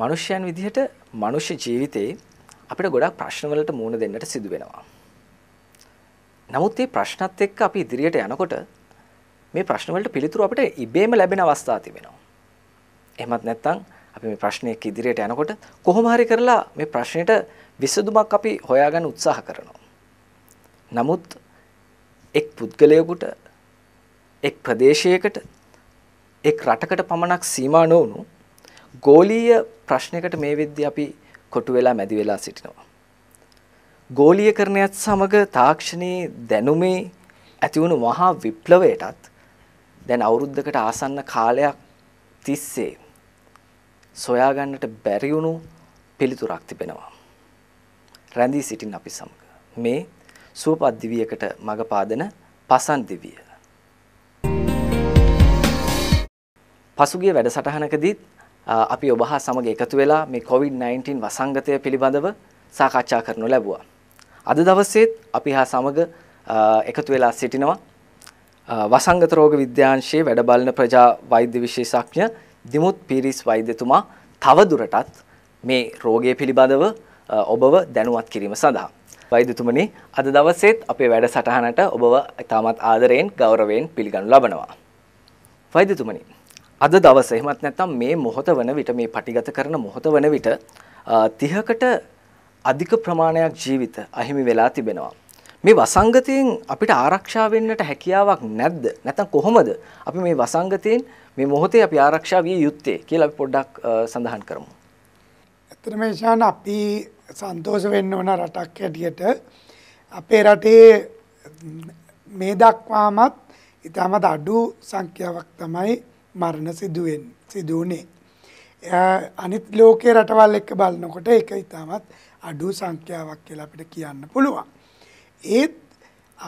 මනුෂ්‍යයන් විදිහට මනුෂ්‍ය ජීවිතේ අපිට ගොඩක් ප්‍රශ්නවලට මුහුණ දෙන්නට සිදු වෙනවා. නමුත් මේ ප්‍රශ්නත් එක්ක අපි ඉදිරියට යනකොට මේ ප්‍රශ්නවලට පිළිතුරු අපිට ඉබේම ලැබෙන අවස්ථා තිබෙනවා. එහෙමත් නැත්නම් අපි මේ ප්‍රශ්නයක ඉදිරියට යනකොට කොහොම හරි කරලා මේ ප්‍රශ්නෙට විසඳුමක් අපි හොයාගන්න උත්සාහ කරනවා. නමුත් එක් පුද්ගලයෙකුට එක් ප්‍රදේශයකට එක් රටකට පමණක් සීමා නොවුණු ගෝලීය ප්‍රශ්නයකට මේ වෙද්දී අපි කොටු වෙලා මැදි වෙලා සිටිනවා. ගෝලීයකරණයත් සමග තාක්ෂණයේ දැනුමේ ඇති වුණු මහා විප්ලවයටත් දැන් අවුරුද්දකට ආසන්න කාලයක් තිස්සේ සොයා ගන්නට බැරි වුණු පිළිතුරක් තිබෙනවා. රැඳී සිටින් අපි සමග. මේ සුවපත් දිවියකට මඟ පාදන පසන් දිවිය. පසුගිය වැඩසටහනකදීත් අපි ඔබ හා සමග එකතු වෙලා මේ COVID-19 වසංගතය පිළිබඳව සාකච්ඡා කරනු ලැබුවා. අද දවසේත් අපි හා සමග එකතු වෙලා සිටිනවා වසංගත රෝග විද්‍යාංශයේ වැඩ බලන ප්‍රජා වෛද්‍ය විශේෂඥ දිමුත් පීරිස් වෛද්‍යතුමා තවදුරටත් මේ රෝගය පිළිබඳව ඔබව දැනුවත් කිරීම සඳහා. වෛද්‍යතුමනි අද දවසේත් අපේ වැඩසටහනට ඔබව ඉතාමත් ආදරයෙන් ගෞරවයෙන් පිළිගනු ලබනවා. වෛද්‍යතුමනි අද දවස එහෙමත් නැත්නම් මේ මොහොත වන විට මේ පටිගත කරන මොහොත වන විට 30කට අධික ප්‍රමාණයක් ජීවිත අහිමි වෙලා තිබෙනවා. මේ වසංගතයෙන් අපිට ආරක්ෂා වෙන්නට හැකියාවක් නැද්ද? නැත්නම් කොහොමද අපි මේ වසංගතයෙන් මේ මොහොතේ අපි ආරක්ෂා විය යුත්තේ කියලා අපි පොඩ්ඩක් සඳහන් කරමු. ඇත්තටම ඊශාන් අපි සන්තෝෂ වෙන්න ඕන රටක් හැටියට අපේ රටේ මේ දක්වාමත් ඉතාමත් අඩු සංඛ්‍යාවක් තමයි මරණ සිදුවෙන් සිදු වුණේ. අනිත් ලෝකයේ රටවල් එක්ක බලනකොට ඒක ඉතාමත් අඩු සංඛ්‍යාවක් කියලා අපිට කියන්න පුළුවන්. ඒත්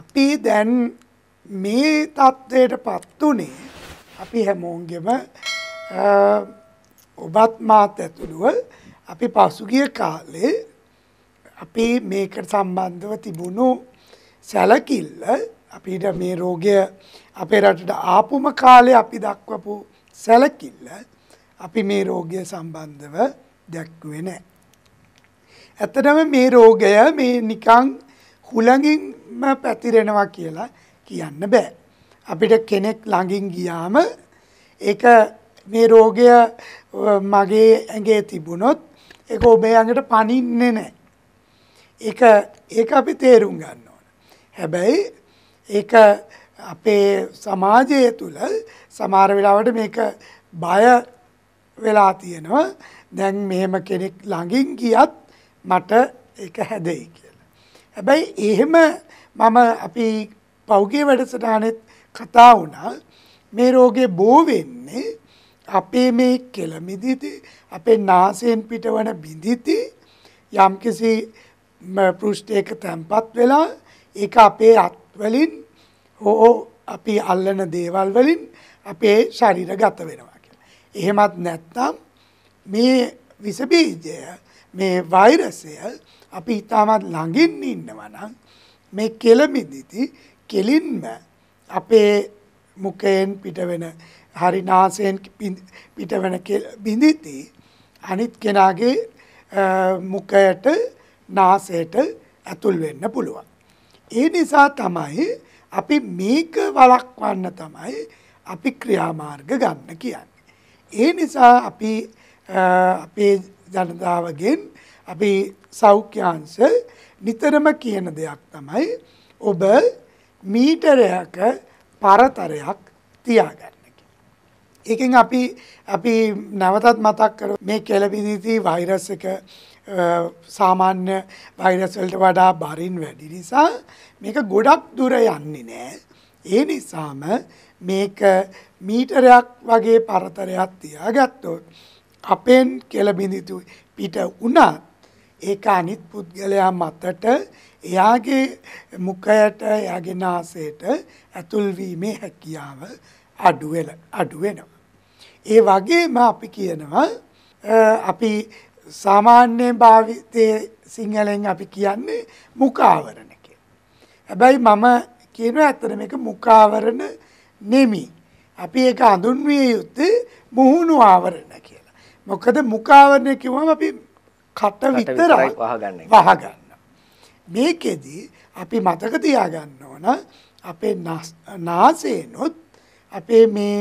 අපි දැන් මේ தത്വයට පත් උනේ අපි හැමෝන්ගෙම ඔබත් මාත් ඇතුළුව අපි පසුගිය කාලේ අපි මේකට සම්බන්ධව තිබුණු සැලකිල්ල අපිට මේ රෝගය අපේ රටට ආපුම කාලේ අපි දක්වපු සැලකිල්ල අපි මේ රෝගය සම්බන්ධව දැක්වේ නෑ. ඇත්තටම මේ රෝගය මේ නිකං හුළඟින්ම පැතිරෙනවා කියලා කියන්න බෑ. අපිට කෙනෙක් ළඟින් ගියාම ඒක මේ රෝගය මගේ ඇගේ තිබුණොත් එක ඔබේ අඟට පනින්නේ නෑ. එක ඒක අපි තේරුම් ගන්න ඕන. හැබැයි ඒක අපේ සමාජය තුළ සමහර වෙලාවට මේක බය වෙලා තියෙනවා දැන් මෙහෙම කෙනෙක් ළඟින් ගියත් මට ඒක හැදෙයි කියලා. හැබැයි එහෙම මම අපි පෞගේ වැඩසටහනෙත් කතා වුණා මේ රෝගේ බෝ වෙන්නේ අපේ මේ කෙළමිදිති අපේ නාසයෙන් පිටවන බිඳිති යම්කිසි පෘෂ්ඨයක තැම්පත් වෙලා ඒක අපේ අත්වලින් හෝ අපි අල්ලන දේවල් වලින් අපේ ශරීර ගත වෙනවා කියලා. එහෙමත් නැත්නම් මේ විස බීජය මේ වෛරසය අපි ඊටමත් ළඟින් ඉන්නවා නම් මේ කෙල මිදිති කෙලින්ම අපේ මුඛයෙන් පිටවෙන හරි නාසයෙන් පිටවෙන බිඳිති අනිත් කෙනාගේ මුඛයට නාසයට ඇතුල් වෙන්න පුළුවන්. ඒ නිසා තමයි අපි මේක වළක්වන්න තමයි අපි ක්‍රියාමාර්ග ගන්න කියන්නේ. ඒ නිසා අපි අපේ ජනතාවගෙන් අපි සෞඛ්‍යාංශ නිතරම කියන දෙයක් තමයි ඔබ මීටරයක පරතරයක් තියාගන්න ඒකෙන් අපි අපි නැවතත් මතක් කර මේ කෙලවිදිදී වෛරස් එක සාමාන්‍ය වෛරස් වලට වඩා බරින් වැඩි නිසා මේක ගොඩක් දුර යන්නේ නෑ. ඒ නිසාම මේක මීටරයක් වගේ පරතරයක් තියාගත්තොත් අපෙන් කෙළබිඳිතු පිට වුණත් ඒක අනිත් පුද්ගලයා මතට එයාගේ මුඛයට එයාගේ නාසයට ඇතුල් වීමේ හැකියාව අඩු වෙනවා. ඒ වගේම අපි කියනවා අපි සාමාන්‍යයෙන් භාවිතයේ සිංහලෙන් අපි කියන්නේ මුකාවරණ කියලා. හැබැයි මම කියනවා ඇත්තට මේක මුකාවරණ නෙමෙයි. අපි ඒක හඳුන්විය යුත්තේ මුහුණු ආවරණ කියලා. මොකද මුකාවරණ කිව්වම අපි කට විතරයි වහගන්න. මේකෙදි අපි මතක තියාගන්න ඕන අපේ නාසයනොත් අපේ මේ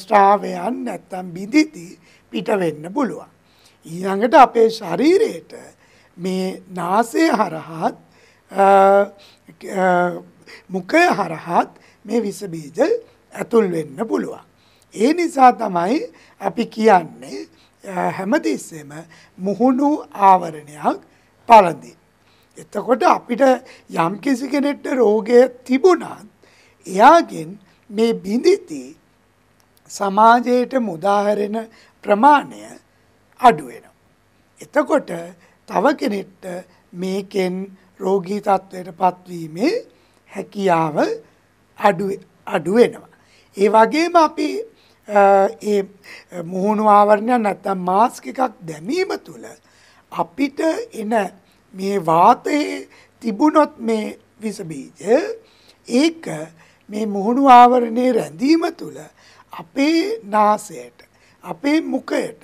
ස්ට්‍රාවයන් නැත්තම් බිඳිති පිට වෙන්න පුළුවන්. ඊළඟට අපේ ශරීරයට මේ නාසය හරහාත් මුඛය හරහාත් මේ විස බීජ ඇතුල් වෙන්න පුළුවන්. ඒ නිසා තමයි අපි කියන්නේ හැමතිස්සෙම මුහුණු ආවරණයක් පළඳින්. එතකොට අපිට යම් කිසි කෙනෙක්ට රෝගය තිබුණත් එයාගෙන් මේ බිඳිති සමාජයට මුදාහැරෙන ප්‍රමාණය අඩු වෙනවා. එතකොට තව කෙනෙක්ට මේකෙන් රෝගී තත්ත්වයට පත්වීමේ හැකියාව අඩු වෙනවා. ඒ වගේම අපි ඒ මුහුණු ආවරණයක් නැත්තම් මාස්ක් එකක් දැමීම තුළ අපිට එන මේ වාතයේ තිබුණොත් මේ විස බීජ ඒක මේ මුහුණු ආවරණේ රැඳීම තුළ අපේ නාසයට අපේ මුඛයට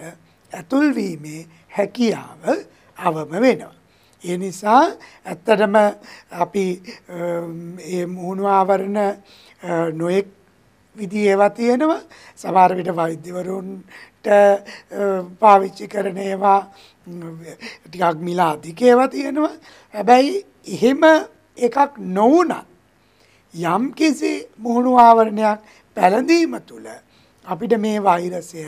ඇතුල්වීමේ හැකියාව අවම වෙනවා. ඒ නිසා ඇත්තටම අපි ඒ මුහුණු ආවරණ නොයෙක් විදි ඒවා තියෙනවා සමහර විට වෛද්‍යවරුන්ට පාවිච්චි කරන ඒවා ටිකක් මිලා අධික ඒවා තියෙනවා හැබැයි එහෙම එකක් නොවුණත් යම් කිසි මුහුණු ආවරණයක් පැළඳීම තුළ අපිට මේ වෛරසය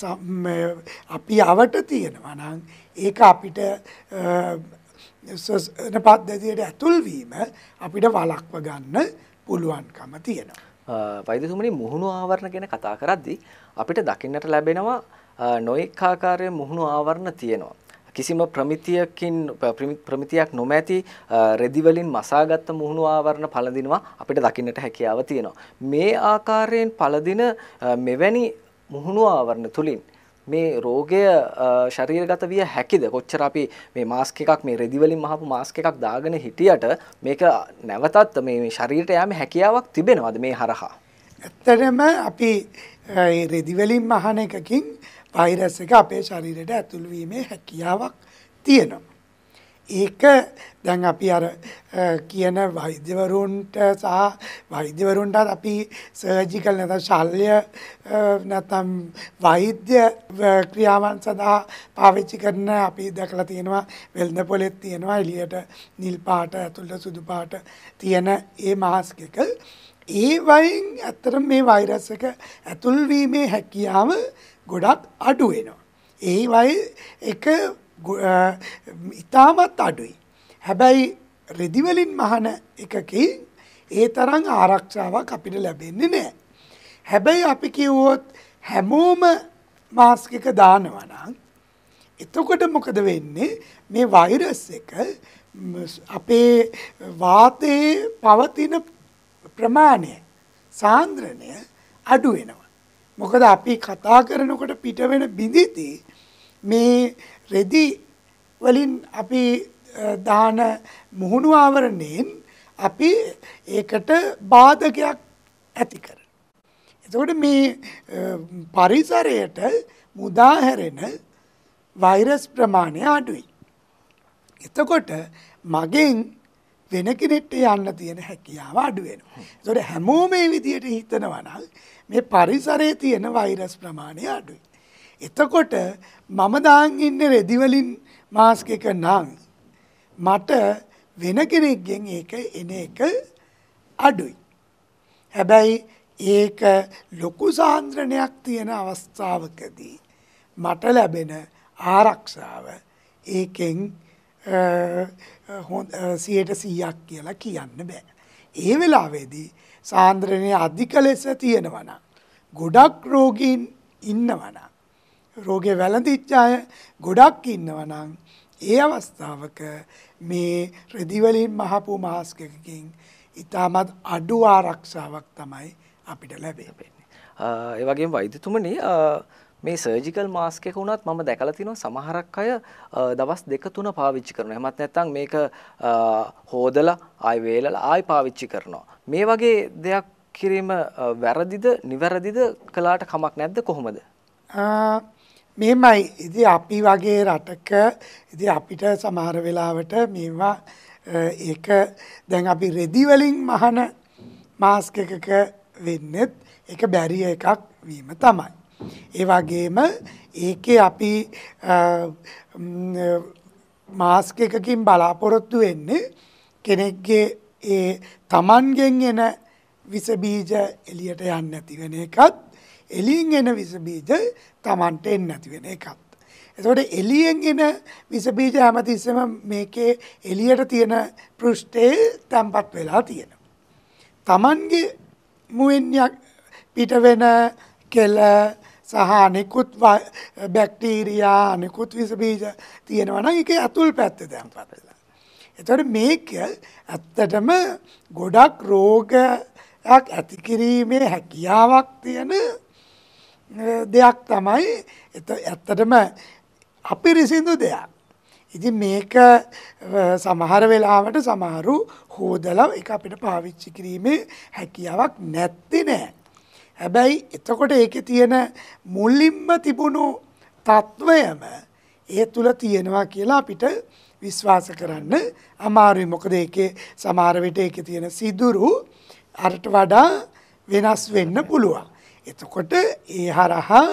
අපි අවට තියෙනවා නම් ඒක අපිට න පද්ධතියට ඇතුල්වීම අපිට වලක්ව ගන්න පුළුවන්කම තියෙනවා. වෛදසුමනි මුහුණු ආවරණ ගැන කතා කරද්දි අපිට දකින්නට ලැබෙනවා නොයෙක්කාකාරය මුහුණු ආවරණ තියෙනවා. කිසිම ප්‍රමිතියකින් ප්‍රමිතියක් නොමැති රෙදිවලින් මසාගත්ත මුහුණු ආවරණ පළඳිනවා අපිට දකින්නට හැකියාව තියෙනවා. මේ ආකාරයෙන් පළදින මෙවැනි මුහුණු ආවරණ තුළින් මේ රෝගය ශරීරගත විය හැකිද කොච්චර අපි මේ මාස්ක එකක් මේ රෙදිවලින් මහපු මාස්ක එකක් දාගෙන හිටියට මේක නැවතත් මේ ශරීරයට යෑම හැකියාවක් තිබෙනවද මේ හරහා ඇත්තටම අපි රෙදිවලින් මහන එකකින් වෛරස් එක අපේ ශරීරයට ඇතුළු වීමේ හැකියාවක් තියෙනවා ඒක දැන් අපි අර කියන වෛද්‍යවරුන්ට සහ වෛද්‍යවරුන්ටත් අපි සර්ජිකල් නැත ශල්්‍ය නැතම් වෛද්‍ය ක්‍රියාවන් සඳහා පාවිච්චි කරන අපි දැකලා තියෙනවා වෙල්ද පොලෙත් තියෙනවා එලියට නිල් පාට ඇතුළට සුදු පාට තියෙන ඒ මාස්ක එක ඒ වයින් ඇත්තට මේ වෛරස් එක ඇතුල්වීමේ හැකියාව ගොඩක් අඩු වෙනවා. ඒ වයි එක ඉතාමත් අඩුයි. හැබැයි රෙදිවලින් මහන එකකින් ඒ තරම් ආරක්ෂාවක් අපිට ලැබෙන්නේ නෑ. හැබැයි අපි කිව්වොත් හැමෝම මාස්කික දානවනම් එතකොට මොකද වෙන්නේ මේ වෛරස් එක අපේ වාතයේ පවතින ප්‍රමාණය සාන්ද්‍රණය අඩු වෙනවා. මොකද අපි කතා කරනකොට පිට වෙන බිඳිති මේ රෙදි වලින් අපි දාන මුහුණු ආවරණයෙන් අපි ඒකට බාධකයක් ඇති කරන. එතකොට මේ පරිසරයට මුදා හැරෙන වෛරස් ප්‍රමාණය අඩුයි. එතකොට මගෙන් වෙන කෙනෙක්ට යන්න තියෙන හැකියාව අඩු වෙනවා. ඒතකොට හැමෝම මේ විදියට හිතනවා නම් මේ පරිසරයේ තියෙන වෛරස් ප්‍රමාණය අඩුයි. එතකොට මම දාන් ඉන්න රෙදි වලින් මාස්ක් එක නම් මට වෙන කෙනෙක්ගෙන් ඒක එන එක අඩුයි. හැබැයි ඒක ලොකු සාන්ද්‍රණයක් තියෙන අවස්ථාවකදී මට ලැබෙන ආරක්ෂාව ඒකෙන් සියට සීයක් කියලා කියන්න බෑ. ඒ වෙලාවේදී සාන්ද්‍රණය අධික ලෙස තියෙනවනම් ගොඩක් රෝගීන් ඉන්නවනම් රෝගේ වැළඳිච්ච අය ගොඩක් ඉන්නවා නම් ඒ අවස්ථාවක මේ රෙදි වලින් මහපු මාස්ක් එකකින් ඊටමත් අඩු ආරක්ෂාවක් තමයි අපිට ලැබෙන්නේ. ඒ වගේම වෛද්‍යතුමනි මේ සර්ජිකල් මාස්ක එක වුණත් මම දැකලා තිනවා සමහරක් අය දවස් දෙක තුන පාවිච්චි කරනවා. එහෙමත් නැත්නම් මේක හොදලා ආයි වේලලා ආයි පාවිච්චි කරනවා. මේ වගේ දෙයක් කිරීම වැරදිද නිවැරදිද කළාට කමක් නැද්ද කොහොමද? මෙහෙමයි ඉතින් අපි වගේ රටක ඉතින් අපිට සමහර වෙලාවට මේවා ඒක දැන් අපි රෙදි වලින් මහන මාස්ක් එකක වෙන්නෙත් ඒක බැරි එකක් වීම තමයි. ඒ වගේම ඒකේ අපි මාස්ක් එකකින් බලාපොරොත්තු වෙන්නේ කෙනෙක්ගේ ඒ Tamanගෙන් එන විස බීජ එළියට යන්නේ නැති වෙන එකත් එලියෙන් එන විස බීජ Tamanට එන්නේ නැති වෙන එකක්. එතකොට එලියෙන් එන විස බීජ හැමතිස්සෙම මේකේ එලියට තියෙන පෘෂ්ඨයේ තැම්පත් වෙලා තියෙනවා. Tamanගේ මුවෙන් පිට වෙන කෙල සහ අනෙකුත් බැක්ටීරියා අනෙකුත් විස බීජ තියෙනවා නම් ඒකේ අතුල් පැත්තේ තැම්පත් වෙලා. එතකොට මේක ඇත්තටම ගොඩක් රෝගයක් ඇති කිරීමේ හැකියාවක් තියෙන දෙයක් තමයි ඇත්තටම අපිරිසිදු දෙයක්. ඉතින් මේක සමහර වෙලාවට සමහරු හෝදලා එක අපිට පාවිච්චි කිරීමේ හැකියාවක් නැත්තේ නෑ. හැබැයි එතකොට ඒකේ තියෙන මුලින්ම තිබුණු තත්වයම ඒ තුල තියෙනවා කියලා අපිට විශ්වාස කරන්න අමාරුයි. මොකද ඒකේ සමහර විට ඒකේ තියෙන සිදුරු අරට වඩා වෙනස් වෙන්න පුළුවන්. එතකොට ඒ හරහා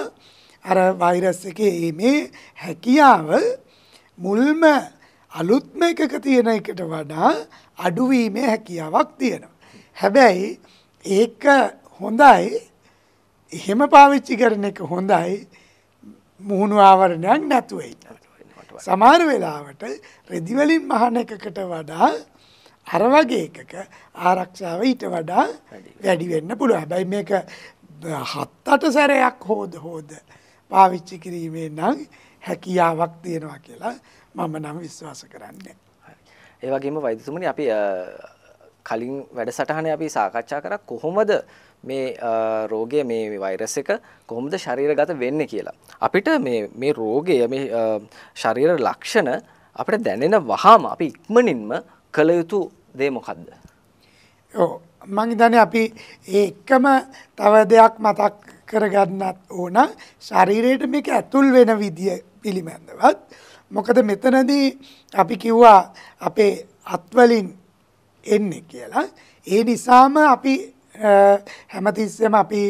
අර වෛරස් එකේ මේ හැකියාව මුල්ම අලුත්ම එකක තියෙන එකට වඩා අඩුවීමේ හැකියාවක් තියෙනවා. හැබැයි ඒක හොඳයි එහෙම පාවිච්චි කරන එක හොඳයි මුහුණු ආවරණයක් නැතුව ඉන්න. සමහර වෙලාවට රෙදි වලින් මහන එකකට වඩා අර වගේ එකක ආරක්ෂාව ඊට වඩා වැඩි වෙන්න පුළුවන්. හැබැයි මේක හත් අට සැරයක් හෝද හෝද පාවිච්චි කිරීමේ නම් හැකියාවක් තියෙනවා කියලා මම නම් විශ්වාස කරන්නේ. ඒ වගේම වෛද්‍යතුමනි අපි කලින් වැඩසටහනේ අපි සාකච්ඡා කරා කොහොමද මේ රෝගය මේ වෛරස් එක කොහොමද ශරීරගත වෙන්නේ කියලා. අපිට මේ මේ රෝගය මේ ශරීර ලක්ෂණ අපිට දැනෙන වහාම අපි ඉක්මනින්ම කළ යුතු දේ මොකද්ද? ඔව් මං හිතන්නේ අපි එකම තව දෙයක් මතක් කරගන්නත් ඕන ශරීරයට මේක ඇතුල් වෙන විදිය පිළිබඳවත් මොකද මෙතනදී අපි කිව්වා අපේ අත්වලින් එන්නේ කියලා ඒ නිසාම අපි හැමතිස්සෙම අපි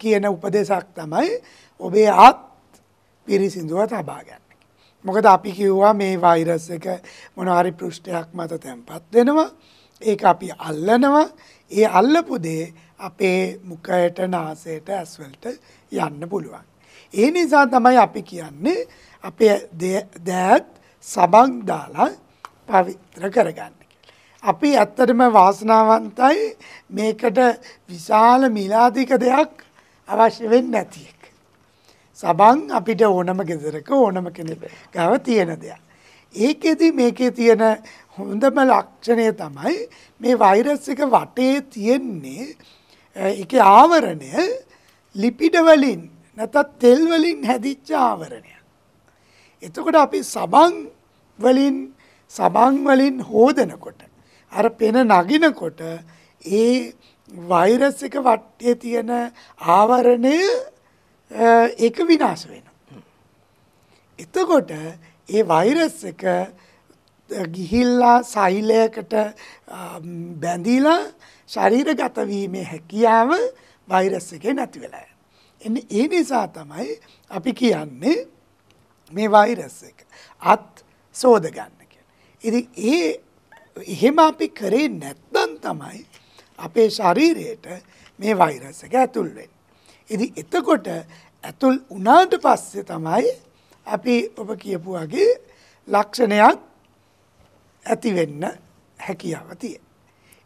කියන උපදේශක් තමයි ඔබේ අත් පිරිසිදුව තබා ගන්න. මොකද අපි කිව්වා මේ වෛරස් එක මොනවාරි පෘෂ්ඨයක් මත තැන්පත් වෙනවා ඒක අපි අල්ලනවා ඒ අල්ලපු දේ අපේ මුඛයට නාසයට ඇස්වලට යන්න පුළුවන්. ඒ නිසා තමයි අපි කියන්නේ අපේ දෑත් සබක් දාලා පවිත්‍ර කරගන්න. අපි ඇත්තටම වාසනාවන්තයි මේකට විශාල මිලාදික දෙයක් අවශ්‍ය වෙන්නේ නැති එක. සබන් අපිට ඕනම ගෙදරක ඕනම කෙනෙක් ගාව තියෙන දෙයක්. ඒකෙදි මේකේ තියෙන හොඳම ලක්ෂණය තමයි මේ වෛරස් එක වටේ තියෙන්නේ ඒකේ ආවරණය ලිපිඩ වලින් නැත්නම් තෙල් වලින් හැදිච්ච ආවරණයක්. එතකොට අපි සබන් වලින් සබන් වලින් හොදනකොට අර පෙන නගිනකොට ඒ වෛරස් එක වටේ තියෙන ආවරණය ඒක විනාශ වෙනවා. එතකොට ඒ වෛරස් එක ගිහිල්ලා සෛලයකට බැඳීලා ශරීරගත වීමේ හැකියාව වෛරස් එකේ නැති වෙලා යනවා. එන්නේ ඒ නිසා තමයි අපි කියන්නේ මේ වෛරස් එක අත් සෝද ගන්න කියලා. ඉතින් ඒ එහෙම අපි කරේ නැත්නම් තමයි අපේ ශරීරයට මේ වෛරස් එක ඇතුල් වෙන්නේ. ඉතින් එතකොට ඇතුල් වුණාට පස්සේ තමයි අපි ඔබ කියපු වගේ ලක්ෂණයක් ඇති වෙන්න හැකියාව තියෙන.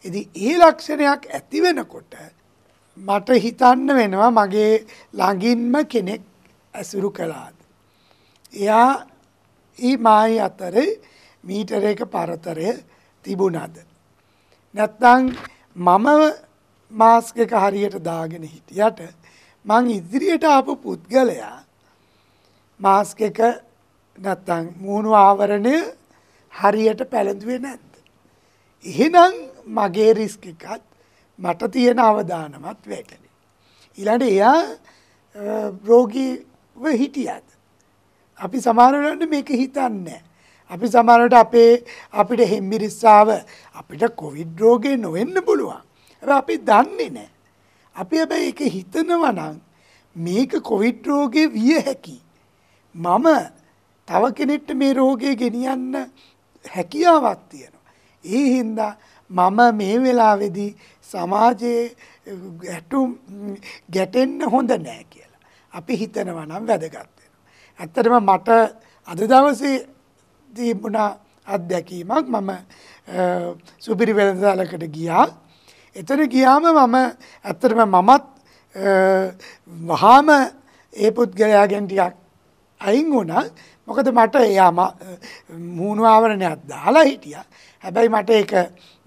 ඉතින් ඒ ලක්ෂණයක් ඇති වෙනකොට මට හිතන්න වෙනවා මගේ ළඟින්ම කෙනෙක් ඇසුරු කළාද. එයා ඒ මායි අතරේ මීටරයක පරතරය තිබුණාද. නැත්තං මම මාස්ක එක හරියට දාගෙන හිටියට මං ඉදිරියට ආපු පුද්ගලයා මාස්ක එක නැත්තං මූුණු ආවරණය හරියට පැළඳුවේ නැද්ද. එහෙනම් මගේ රිස්ක එකත් මට තියෙන අවධානමත් වැටෙන. ඊළඟට එයා රෝගීව හිටියද. අපි සමානලට මේක හිතන්නේ. අපි සමානට අපේ අපිට හෙම්බිරිස්සාව අපිට කොවිඩ් රෝගේ නොවෙන්න පුළුවන්. අපි දන්නේ නෑ. අපි හැබැයි එක හිතනවනම් මේක කොවිඩ් රෝගේ විය හැකි. මම තව කෙනෙක්ට මේ රෝගය ගෙනියන්න හැකියාවක් තියෙනවා. ඒ හින්දා මම මේ වෙලාවේදී සමාජයේ ගැටුම් ගැටෙන්න හොඳ නෑ කියලා. අපි හිතනවා නම් වැදගත් වෙනවා. ඇත්තටම මට අද දවසේ තිබුණා අත්දැකීමක් මම සුපිරි වෙළඳසාලකට ගියා. එතන ගියාම මම ඇත්තටම මමත් වහාම ඒ පුද්ගලයාගෙන් ටිකක් අයින් වුණා. මොකද මට එයාම මූුණවාවරණයක් දාලා හිටිය. හැබැයි මට එක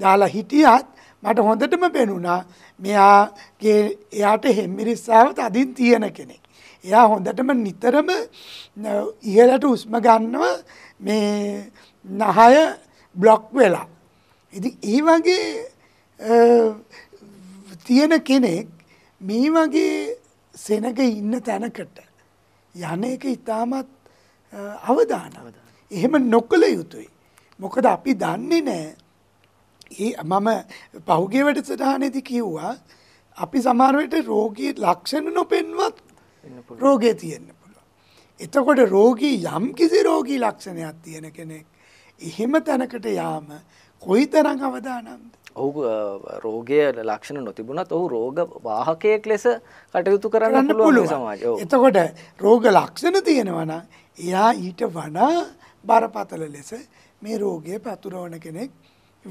දාලා හිටියත් මට හොඳටම පෙනුණා මෙයාගේ එයාට හෙම්මිරිස්සාාවත් අදින් තියෙන කෙනෙක්. එයා හොඳටම නිතරම ඉහලට උස්ම ගන්නව මේ නහය බ්ලොක් වෙලා. ඉති ඒ වගේ තියෙන කෙනෙක් මේ වගේ සෙනක ඉන්න තැනකට යන එක ඉතාමත් අවධානව. එහෙම නොකළ යුතුයි. මොකද අපි දන්නේ නැහැ. ඒ මම පහුගිය වැඩසටහනේදී කිව්වා අපි සමහර වෙලට රෝගී ලක්ෂණ නොපෙන්වත් රෝගේ තියෙන්න පුළුවන්. එතකොට රෝගී යම් කිසි රෝගී ලක්ෂණයක් තියෙන කෙනෙක් එහෙම තැනකට යාම කොයිතරම් අවදානම්ද? ඔහු රෝගය ලක්ෂණ නොතිබුණත් ඔහු රෝග වාහකයෙක් ලෙස කටයුතු කරන්න පුළුවන් සමාජ එතකොට රෝග ලක්ෂණ තියෙනවන එයා ඊට වඩා බරපතල ලෙස මේ රෝගය පතුරවන කෙනෙක්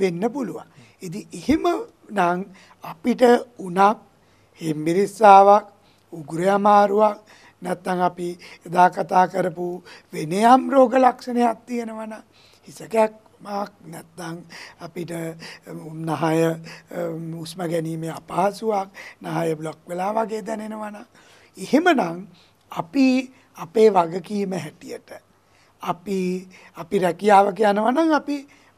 වෙන්න පුළුවන්. ඉදි එහෙම නං අපිට උනක් හෙම්බිරිස්සාවක් උගුරයමාරුවක් නැත්තං අපි එදා කතා කරපු වෙනයම් රෝග ලක්ෂණයක් තියෙනවන හිසකැක් මක් නැත්නම් අපිට නහය උස්ම ගැනීමේ අපහසුවක් නහය බ්ලොක් වෙලා වගේ දැනෙනවනම් එහෙමනම් අපි අපේ වගකීම හැටියට අපි අපි රැකියාවක යනවනම් අපි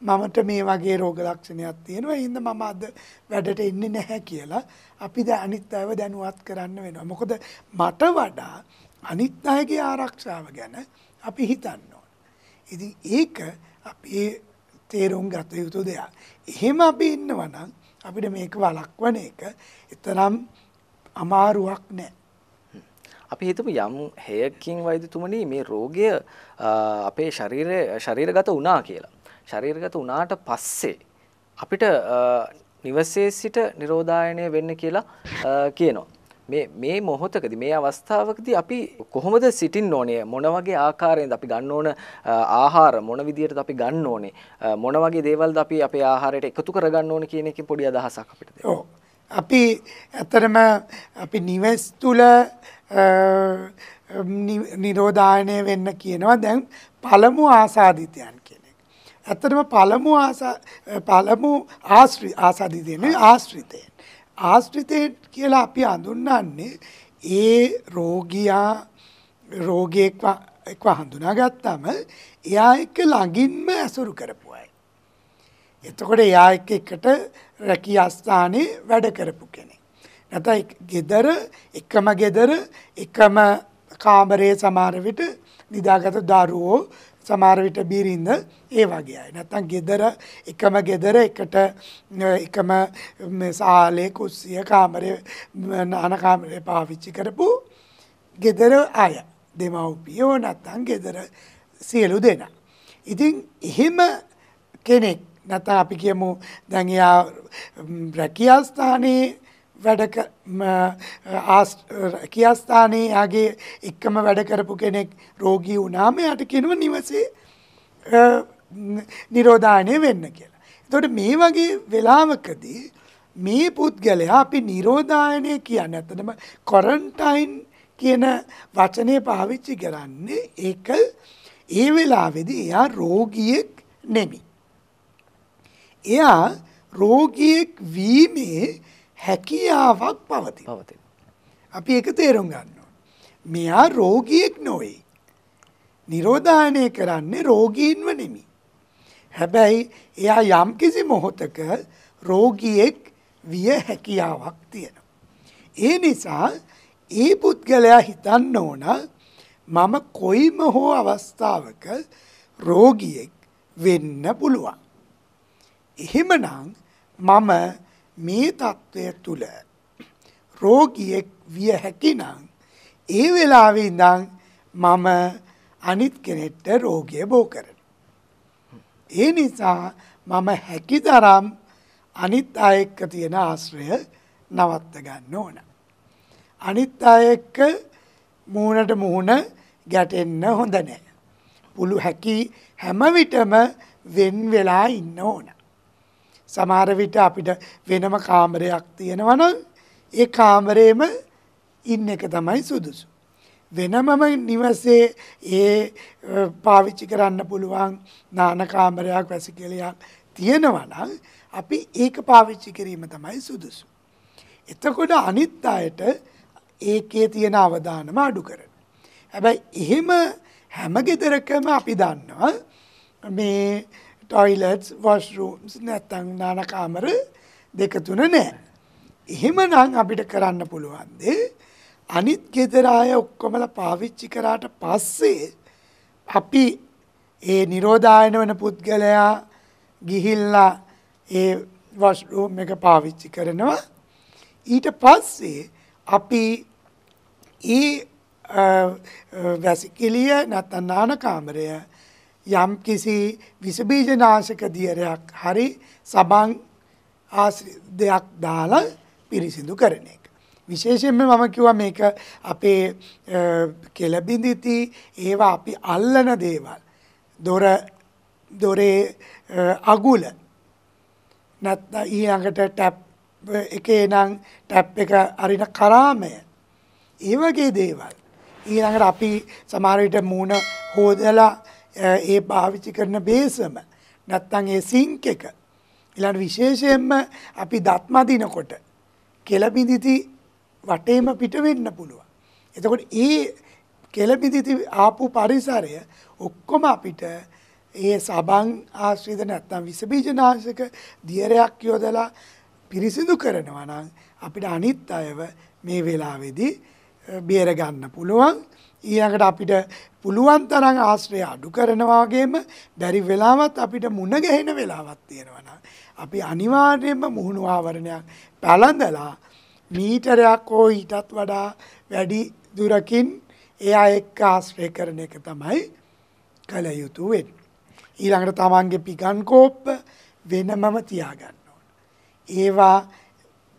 මමට මේ වගේ රෝග ලක්ෂණයක් තියෙනවා ඒ හින්දා මම අද වැඩට එන්නේ නැහැ කියලා අපි දැන් අනිත් අයව දැනුවත් කරන්න වෙනවා. මොකද මට වඩා අනිත් අයගේ ආරක්ෂාව ගැන අපි හිතන්න ඕන. ඉතින් ඒක අපි තේරුම් ගත යුතු දෙයක්. එහෙම අපි ඉන්නවා නම් අපිට මේක වළක්වන එක එතරම් අමාරුවක් නෑ. අපි හිතමු යම් හේයකින් වෛද්‍යතුමනි මේ රෝගය අපේ ශරීරය ශරීරගත වුණා කියලා. ශරීරගත වුණාට පස්සේ අපිට නිවසේ සිට නිරෝධායනය වෙන්න කියලා කියනවා. මේ මේ මොහොතකදී මේ අවස්ථාවකදී අපි කොහොමද සිටින්න ඕනේ මොන වගේ ආකාරයෙන්ද අපි ගන්න ඕන ආහාර මොන විදියටද අපි ගන්න ඕනේ මොන වගේ දේවල්ද අපි අපේ ආහාරයට එකතු කරගන්න ඕනේ කියන එකේ පොඩි අදහසක් අපිට දෙන්න. ඔව්. අපි ඇත්තටම අපි නිවෙස් තුල නිරෝධායනය වෙන්න කියනවා දැන් පළමු ආසාධිතයන් කියන එක. ඇත්තටම පළමු ආසා පළමු ආශ්‍රි ආසාධිතයනේ ආශ්‍රිතය. ආශ්‍රිතය කියලා අපි හඳුන්වන්නේ ඒ රෝගියා රෝගියෙක්ව එක්ව හඳුනාගත්තම එයා එක්ක ළඟින්ම ඇසුරු කරපු අය. එතකොට එයා එක්ක එකට රැකියා ස්ථානයේ වැඩ කරපු කෙනෙක්. නැත්නම් ගෙදර එකම ගෙදර එකම කාමරයේ සමහර විට නිදාගත දරුවෝ සමහර විට බිරිඳ ඒ වගේ අය. නැත්තම් gedara එකම gedara එකට එකම සාලේ කුස්සිය කාමරේ නාන කාමරේ පාවිච්චි කරපු gedara අය. දෙමව්පියෝ නැත්තම් gedara සියලු දෙනා. ඉතින් එහෙම කෙනෙක් නැත්නම් අපි කියමු දැන් එයා රැකියා ස්ථානයේ වැඩ කියාස්ථානයේ යාගේ එක්කම වැඩ කරපු කෙනෙක් රෝගී වුණාම යට කෙනුව නිවසේ නිරෝධානය වෙන්න කියලා. එතකොට මේ වගේ වෙලාවකදී මේ පුද්ගලයා අපි නිරෝධායනය කියන ඇතනම කොරන්ටයින් කියන වචනය පාවිච්චි කරන්නේ ඒක ඒ වෙලාවේදී එයා රෝගියෙක් නෙමෙයි. එයා රෝගියෙක් වීමේ හැකියාවක් පවති පවතින. අපි එක තේරුම් ගන්න. මෙයා රෝගියෙක් නොවෙයි. නිරෝධානය කරන්නේ රෝගීන්ව නෙමි. හැබැයි එයා යම් කිසි මොහොතක රෝගියෙක් විය හැකියාවක් තියෙන. ඒ නිසා ඒ පුද්ගලයා හිතන්න ඕන මම කොයිම හෝ අවස්ථාවක රෝගියෙක් වෙන්න පුළුවන්. එහෙමනම් මම මේ தත්වය තුල රෝගියෙක් විය හැකිනම් ඒ වෙලාවේ ඉඳන් මම අනිත් කෙනෙක්ට රෝගය බෝ කරන. ඒ නිසා මම හැකිතරම් අනිත් අය එක්ක තියෙන ආශ්‍රය නවත්ත ගන්න ඕන. අනිත් අය එක්ක මූණට මූණ ගැටෙන්න හොඳ නැහැ. පුළු හැකි හැම විටම වෙන් වෙලා ඉන්න ඕන. සමහර විට අපිට වෙනම කාමරයක් තියෙනවනම් ඒ කාමරේම ඉන්න එක තමයි සුදුසු. වෙනමම නිවසේ ඒ පාවිච්චි කරන්න පුළුවන් නාන කාමරයක් වැසිකිළියක් තියෙනවනම් අපි ඒක පාවිච්චි කිරීම තමයි සුදුසු. එතකොට අනිත් අයට ඒකේ තියෙන අවධානම අඩු කරන. හැබැයි එහෙම හැම ගෙදරකම අපි දන්නවා මේ ටොයිලට්ස් වොස්රූම්ස් නැත්තං නානකාමර දෙක තුන නෑ. එහෙමනම් අපිට කරන්න පුළුවන්ද අනිත් ගෙදර අය ඔක්කොමල පාවිච්චි කරාට පස්සේ අපි ඒ නිරෝධායන වන පුද්ගලයා ගිහිල්ලා ඒ වස්රූම් එක පාවිච්චි කරනවා ඊට පස්සේ අපි ඒ වැසිකිලිය නැත්තන් නානකාමරය යම් කිසි විසබීජ නාශක දියරයක් හරි සබන් දෙයක් දාලා පිරිසිදු කරන එක. විශේෂයෙන්ම මම කිව්වා මේක අපේ කෙලබිඳිති ඒවා අපි අල්ලන දේවල්. දොර දොරේ අගුල නැත්නම් ඊළඟට ටැප් එකේ නම් ටැප් එක අරින කරාමය. ඒ වගේ දේවල්. ඊළඟට අපි සමහර විට මූණ හොදලා ඒ පාවිච්චි කරන බේසම නැත්තම් ඒ සිංක් එක ඊළඟ විශේෂයෙන්ම අපි දත් මදිනකොට කෙලබිඳිති වටේම පිට වෙන්න පුළුවන්. එතකොට ඒ කෙලබිඳිති ආපු පරිසරය ඔක්කොම අපිට ඒ සබන් ආශ්‍රිත නැත්තම් විස බීජ නාශක දියරයක් යොදලා පිරිසිදු කරනවා නම් අපිට අනිත් අයව මේ වෙලාවේදී බේර ගන්න පුළුවන්. ඊළඟට අපිට පුළුවන් තරම් ආශ්‍රය අඩු කරනවා වගේම බැරි වෙලාවත් අපිට මුණ ගැහෙන වෙලාවක් තියෙනවා නම් අපි අනිවාර්යයෙන්ම මුහුණු ආවරණයක් පැලඳලා මීටරයක් හෝ ඊටත් වඩා වැඩි දුරකින් එයා එක්ක ආශ්‍රය කරන එක තමයි කළ යුතු වෙන්නේ. ඊළඟට තමන්ගේ පිගන් කෝප්ප වෙනමම තියාගන්න ඕන. ඒවා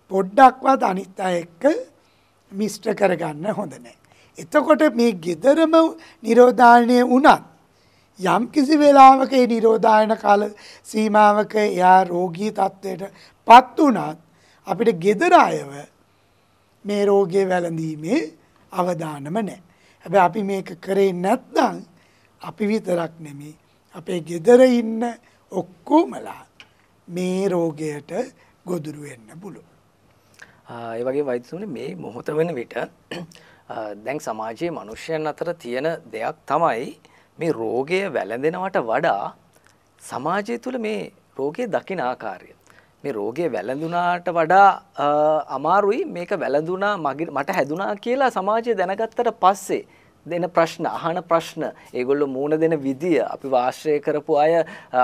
පොඩ්ඩක්වත් අනිත් අය එක්ක මිශ්‍ර කරගන්න හොඳ නැහැ. එතකොට මේ gederම නිරෝධායනය වුණත් යම් කිසි වෙලාවක ඒ නිරෝධායන කාල සීමාවක එයා රෝගී තත්ත්වයටපත් වුණත් අපිට gedara අයව මේ රෝගය වැළඳීමේ අවදානම නැහැ. හැබැයි අපි මේක කරේ නැත්නම් අපි විතරක් නෙමෙයි අපේ gedara ඉන්න ඔක්කොමලා මේ රෝගයට ගොදුරු වෙන්න පුළුවන්. ඒ වගේ වෛද්‍යතුමනි මේ මොහොත වෙන විට දැන් සමාජයේ මනුෂ්‍යයන් අතර තියෙන දෙයක් තමයි මේ රෝගය වැළඳෙනවට වඩා සමාජය තුළ මේ රෝගය දකින ආකාරය. මේ රෝගය වැළඳුනාට වඩා අමාරුයි මේක වැළඳුනා මට හැදුනා කියලා සමාජය දැනගත්තට පස්සේ දෙන ප්‍රශ්න අහන ප්‍රශ්න ඒගොල්ලෝ මූණ දෙන විදිය අපි වාශ්‍රය කරපු අය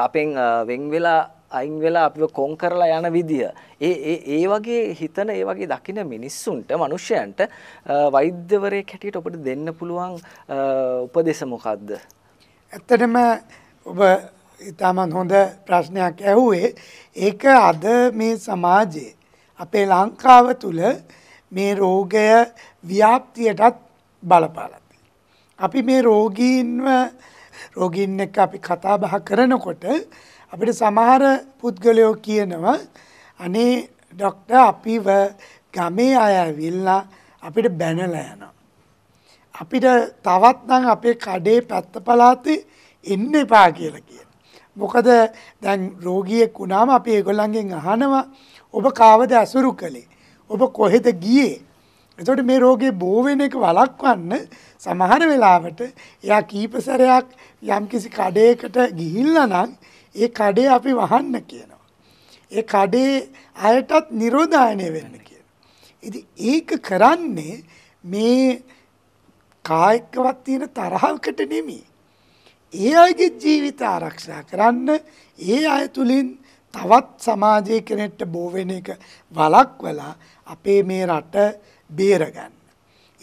අපෙන් වෙන් වෙලා අයින් වෙලා අපිව කොන් කරලා යන විදිය. ඒ ඒ ඒ වගේ හිතන ඒ වගේ දකින මිනිස්සුන්ට මිනිසයන්ට වෛද්‍යවරයෙක් හැටියට ඔබට දෙන්න පුළුවන් උපදෙස මොකක්ද? ඇත්තටම ඔබ ඉතාමත් හොඳ ප්‍රශ්නයක් ඇහුවේ. ඒක අද මේ සමාජයේ අපේ ලංකාව තුල මේ රෝගය ව්‍යාප්තියටත් බලපාලා අපි මේ රෝගීන්ව රෝගීන් එක්ක අපි කතා බහ කරනකොට අපිට සමහර පුද්ගලයෝ කියනවා අනේ ඩොක්ටර් අපිව ගමේ අය ඇවිල්ලා අපිට බැනලා යනවා. අපිට තවත් නම් අපේ කඩේ පැත්ත පළාතේ එන්න එපා කියලා කියන. මොකද දැන් රෝගියෙක් වුණාම අපි ඒගොල්ලන්ගෙන් අහනවා ඔබ කාවද ඇසුරු කළේ? ඔබ කොහෙද ගියේ? එතකොට මේ රෝගේ බෝ වෙන එක වළක්වන්න සමහර වෙලාවට එයා කීප සැරයක් යම්කිසි කඩේකට ගිහිල්ලා නම් ඒ කඩේ අපි වහන්න කියනවා. ඒ කඩේ අයටත් නිරෝධායනය වෙන්න කියනවා. ඉතින් ඒක කරන්නේ මේ කායිකවත් තියෙන තරහවකට නෙමෙයි. ඒ අයගේ ජීවිත ආරක්ෂා කරන්න ඒ අය තුලින් තවත් සමාජයේ කෙනෙක්ට බෝ වෙන එක වළක්වලා අපේ මේ රට බේරගන්න.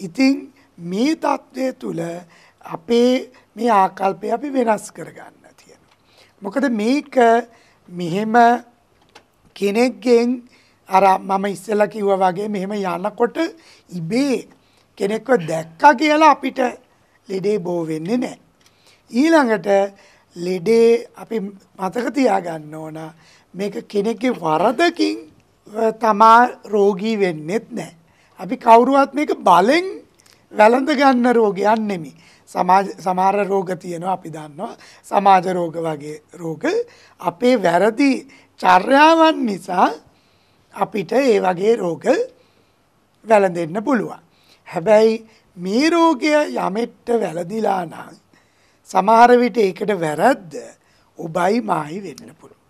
ඉතින් මේ தત્ත්වය තුල අපේ මේ ආකල්පය අපි වෙනස් කරගන්න. මොකද මේක මෙහෙම කෙනෙක්ගෙන් අර මම ඉස්සෙල්ලා කිව්වා වගේ මෙහෙම යනකොට ඉබේ කෙනෙක්ව දැක්කා කියලා අපිට ලෙඩේ බෝ වෙන්නේ නැහැ. ඊළඟට ලෙඩේ අපි මතක තියාගන්න ඕන මේක කෙනෙක්ගේ වරදකින් තමා රෝගී වෙන්නෙත් නැහැ. අපි කවුරුවත් මේක බලෙන් වැළඳ ගන්න රෝගයක් නෙමෙයි. සමාජ සමහර රෝග තියෙනවා අපි දන්නවා සමාජ රෝග වගේ රෝග අපේ වැරදි චර්යාවන් නිසා අපිට ඒ වගේ රෝග වැළඳෙන්න පුළුවන්. හැබැයි මේ රෝගය යමෙට්ට වැළඳිලා නම් සමහර විට ඒකට වැරද්ද ඔබයි මායි වෙන්න පුළුවන්.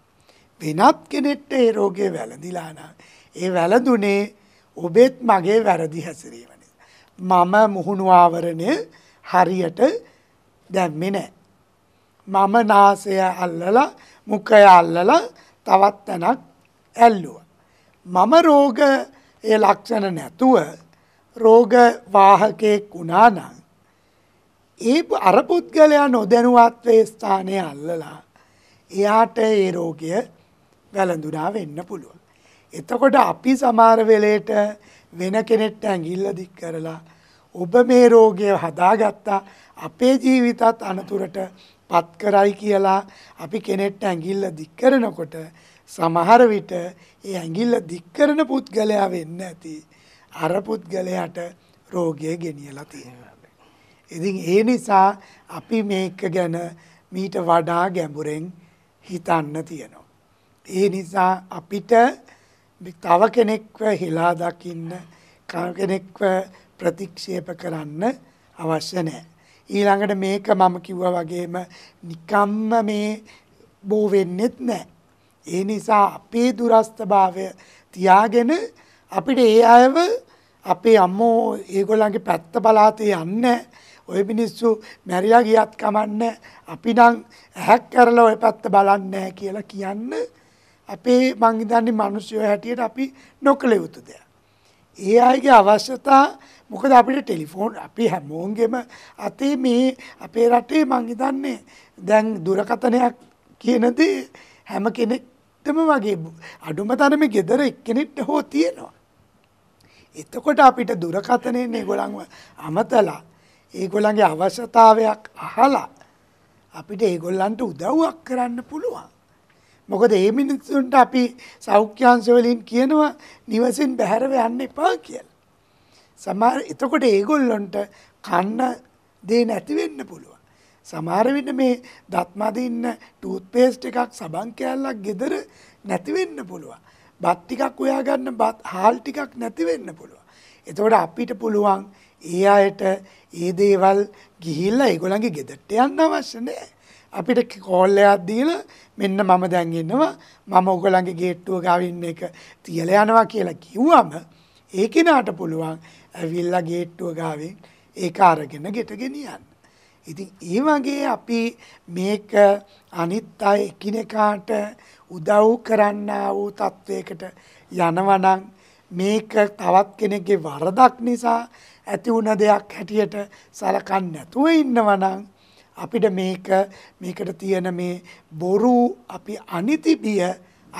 වෙනත් කෙනෙක්ට ඒ රෝගය වැළඳිලා නම් ඒ වැළඳුනේ ඔබෙත් මගේ වැරදි හැසිරීම නිසා. මම මුහුණු ආවරණය හරියට දැම්මේ නැහැ. මම නාසය අල්ලලා මුඛය අල්ලලා තවත් තැනක් ඇල්ලුවා. මම රෝග ඒ ලක්ෂණ නැතුව රෝග වාහකෙක් වුණා නම් ඒ අර පුද්ගලයා නොදැනුවත්වයේ ස්ථානය අල්ලලා එයාට ඒ රෝගය වැළඳුනා වෙන්න පුළුවන්. එතකොට අපි සමහර වෙලේට වෙන කෙනෙක්ට ඇඟිල්ල දික් කරලා ඔබ මේ රෝගය හදාගත්තා අපේ ජීවිතත් අනතුරට පත් කරයි කියලා අපි කෙනෙක්ට ඇඟිල්ල දික් කරනකොට සමහර විට ඒ ඇඟිල්ල දික් කරන පුද්ගලයා වෙන්න ඇති අර පුද්ගලයාට රෝගය ගෙනියලා තියෙනවා. ඉතින් ඒ නිසා අපි මේක ගැන මීට වඩා ගැඹුරෙන් හිතන්න තියෙනවා. ඒ නිසා අපිට තව කෙනෙක්ව හෙලා දකින්න කෙනෙක්ව ප්‍රතික්ෂේප කරන්න අවශ්‍ය නැහැ. ඊළඟට මේක මම කිව්වා වගේම නිකම්ම මේ බෝ වෙන්නෙත් නැහැ. ඒ නිසා අපේ දුරස්තභාවය තියාගෙන අපිට ඒ අයව අපේ අම්මෝ ඒගොල්ලන්ගේ පැත්ත බලාතේ යන්නේ ඔය මිනිස්සු මැරිලා ගියත් කමන්නේ අපි නම් ඇහැක් කරලා ඔය පැත්ත බලන්නේ කියලා කියන්න අපේ මං හිතන්නේ මිනිස්සු හැටියට අපි නොකළ යුතු දෙයක්. ඒ අයගේ අවශ්‍යතා මොකද අපිට ටෙලිෆෝන් අපි හැමෝන්ගෙම අතේ මේ අපේ රටේ මංහිතන්නේ දැන් දුරකතනයක් කියනදේ හැම කෙනෙක්ටම වගේ අඩුම තරම ගෙදර එක්කෙනෙක්ට හෝ තියෙනවා. එතකොට අපිට දුරකතනයන්නේ ගොළන්ව අමතලා ඒගොළන්ගේ අවශ්‍යතාවයක් අහලා අපිට ඒගොල්ලන්ට උදව්වක් කරන්න පුළුවන්. මොකද ඒ මිනිස්සුන්ට අපි සෞඛ්‍යංශවලින් කියනවා නිවසින් බැහැරව යන්න එපා කියලා. සමහර එතකොට ඒගොල්ලොන්ට කන්න දේ නැති වෙන්න පුළුවන්. සමහර විට මේ දත් මැද ඉන්න ටූත් පේස්ට් එකක් සබන් කෑල්ලක් gedara නැති වෙන්න පුළුවන්. බත් ටිකක් උයා ගන්න බත් හාල් ටිකක් නැති වෙන්න පුළුවන්. එතකොට අපිට පුළුවන් ඒ අයට ඒ දේවල් ගිහිල්ලා ඒගොල්ලන්ගේ ගෙදරට යන්න අවශ්‍ය නැහැ. අපිට කෝල් එකක් දීලා මෙන්න මම දැන් ඉන්නවා මම ඔයගොල්ලන්ගේ ගේට්ටුව ගාව ඉන්න එක තියලා යනවා කියලා කිව්වම ඒ කෙනාට පුළුවන් ඇවිල්ලා ගේට්ටුව ගාවෙන් ඒක අරගෙන ගෙට ගෙනියන්න. ඉතින් ඒ වගේ අපි මේක අනිත් අය එකිනෙකාට උදව් කරන්නා වූ තත්වයකට යනවනම් මේක තවත් කෙනෙක්ගේ වරදක් නිසා ඇති වුණ දෙයක් හැටියට සලකන්නේ නැතුව ඉන්නවනම් අපිට මේක මේකට තියෙන මේ බොරු අපි අනිතිබිය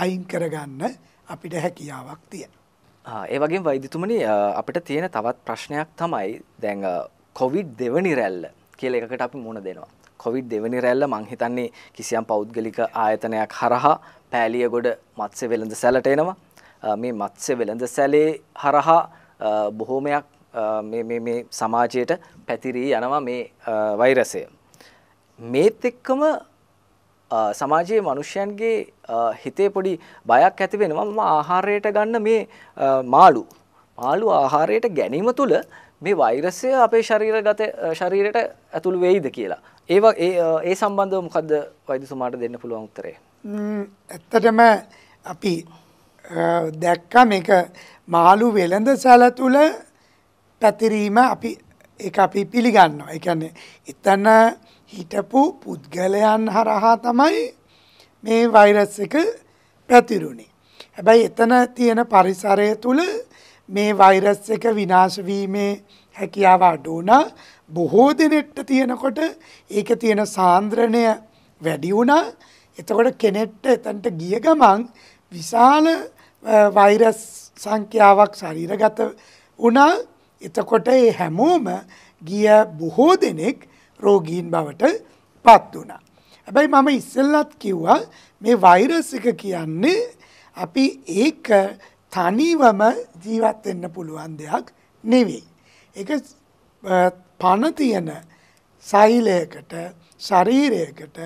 අයින් කරගන්න අපිට හැකියාවක් තියෙනවා ඒ වගේ වෛදිතුමනි අපිට තියෙන තවත් ප්‍රශ්නයක් තමයි දැන් කොවිඩ් දෙවනි රැල්ල කියල එකකට අපි මුණ දෙනවා. කොවිඩ් දෙවනි රැල්ල මංහිතන්නේ කිසියම් පෞද්ගලික ආයතනයක් හරහා පෑලියගොඩ මත්සේ වෙළඳ සැලට එනවා මේ මත්සේ වෙළඳ සැලේ හරහා බොහෝමයක් සමාජයට පැතිරී යනවා මේ වෛරසය. මේත් එක්කම සමාජයේ මිනිස්යන්ගේ හිතේ පොඩි බයක් ඇති වෙනවා මම ආහාරයට ගන්න මේ මාළු මාළු ආහාරයට ගැනීම තුළ මේ වෛරසය අපේ ශරීරගත ශරීරයට ඇතුළු වෙයිද කියලා. ඒව ඒ ඒ සම්බන්ධව මොකද්ද වෛද්‍යතුමාට දෙන්න පුළුවන් උත්තරේ? ඇත්තටම අපි දැක්ක මේක මාළු වෙළඳ සැල තුළ පැතිරීම අපි ඒක අපි පිළිගන්නවා. ඒ කියන්නේ එතන හිටපු පුද්ගලයන් හරහා තමයි මේ වෛරස් එක පැතිරුණේ. හැබැයි එතන තියෙන පරිසරය තුල මේ වෛරස් එක විනාශ වීමේ හැකියාව අඩු වුණා. බොහෝ දිනෙට තියෙනකොට ඒක තියෙන සාන්ද්‍රණය වැඩි වුණා. එතකොට කෙනෙක්ට එතනට ගිය ගමන් විශාල වෛරස් සංඛ්‍යාවක් ශරීරගත වුණා. එතකොට ඒ හැමෝම ගිය බොහෝ දෙනෙක් රෝගීන් බවට පත් වුණා. හැබැයි මම ඉස්සෙල්ලත් කිව්වා මේ වෛරස් එක කියන්නේ අපි ඒක තනිවම ජීවත් වෙන්න පුළුවන් දෙයක් නෙවෙයි. ඒක පණ තියෙන සෛලයකට ශරීරයකට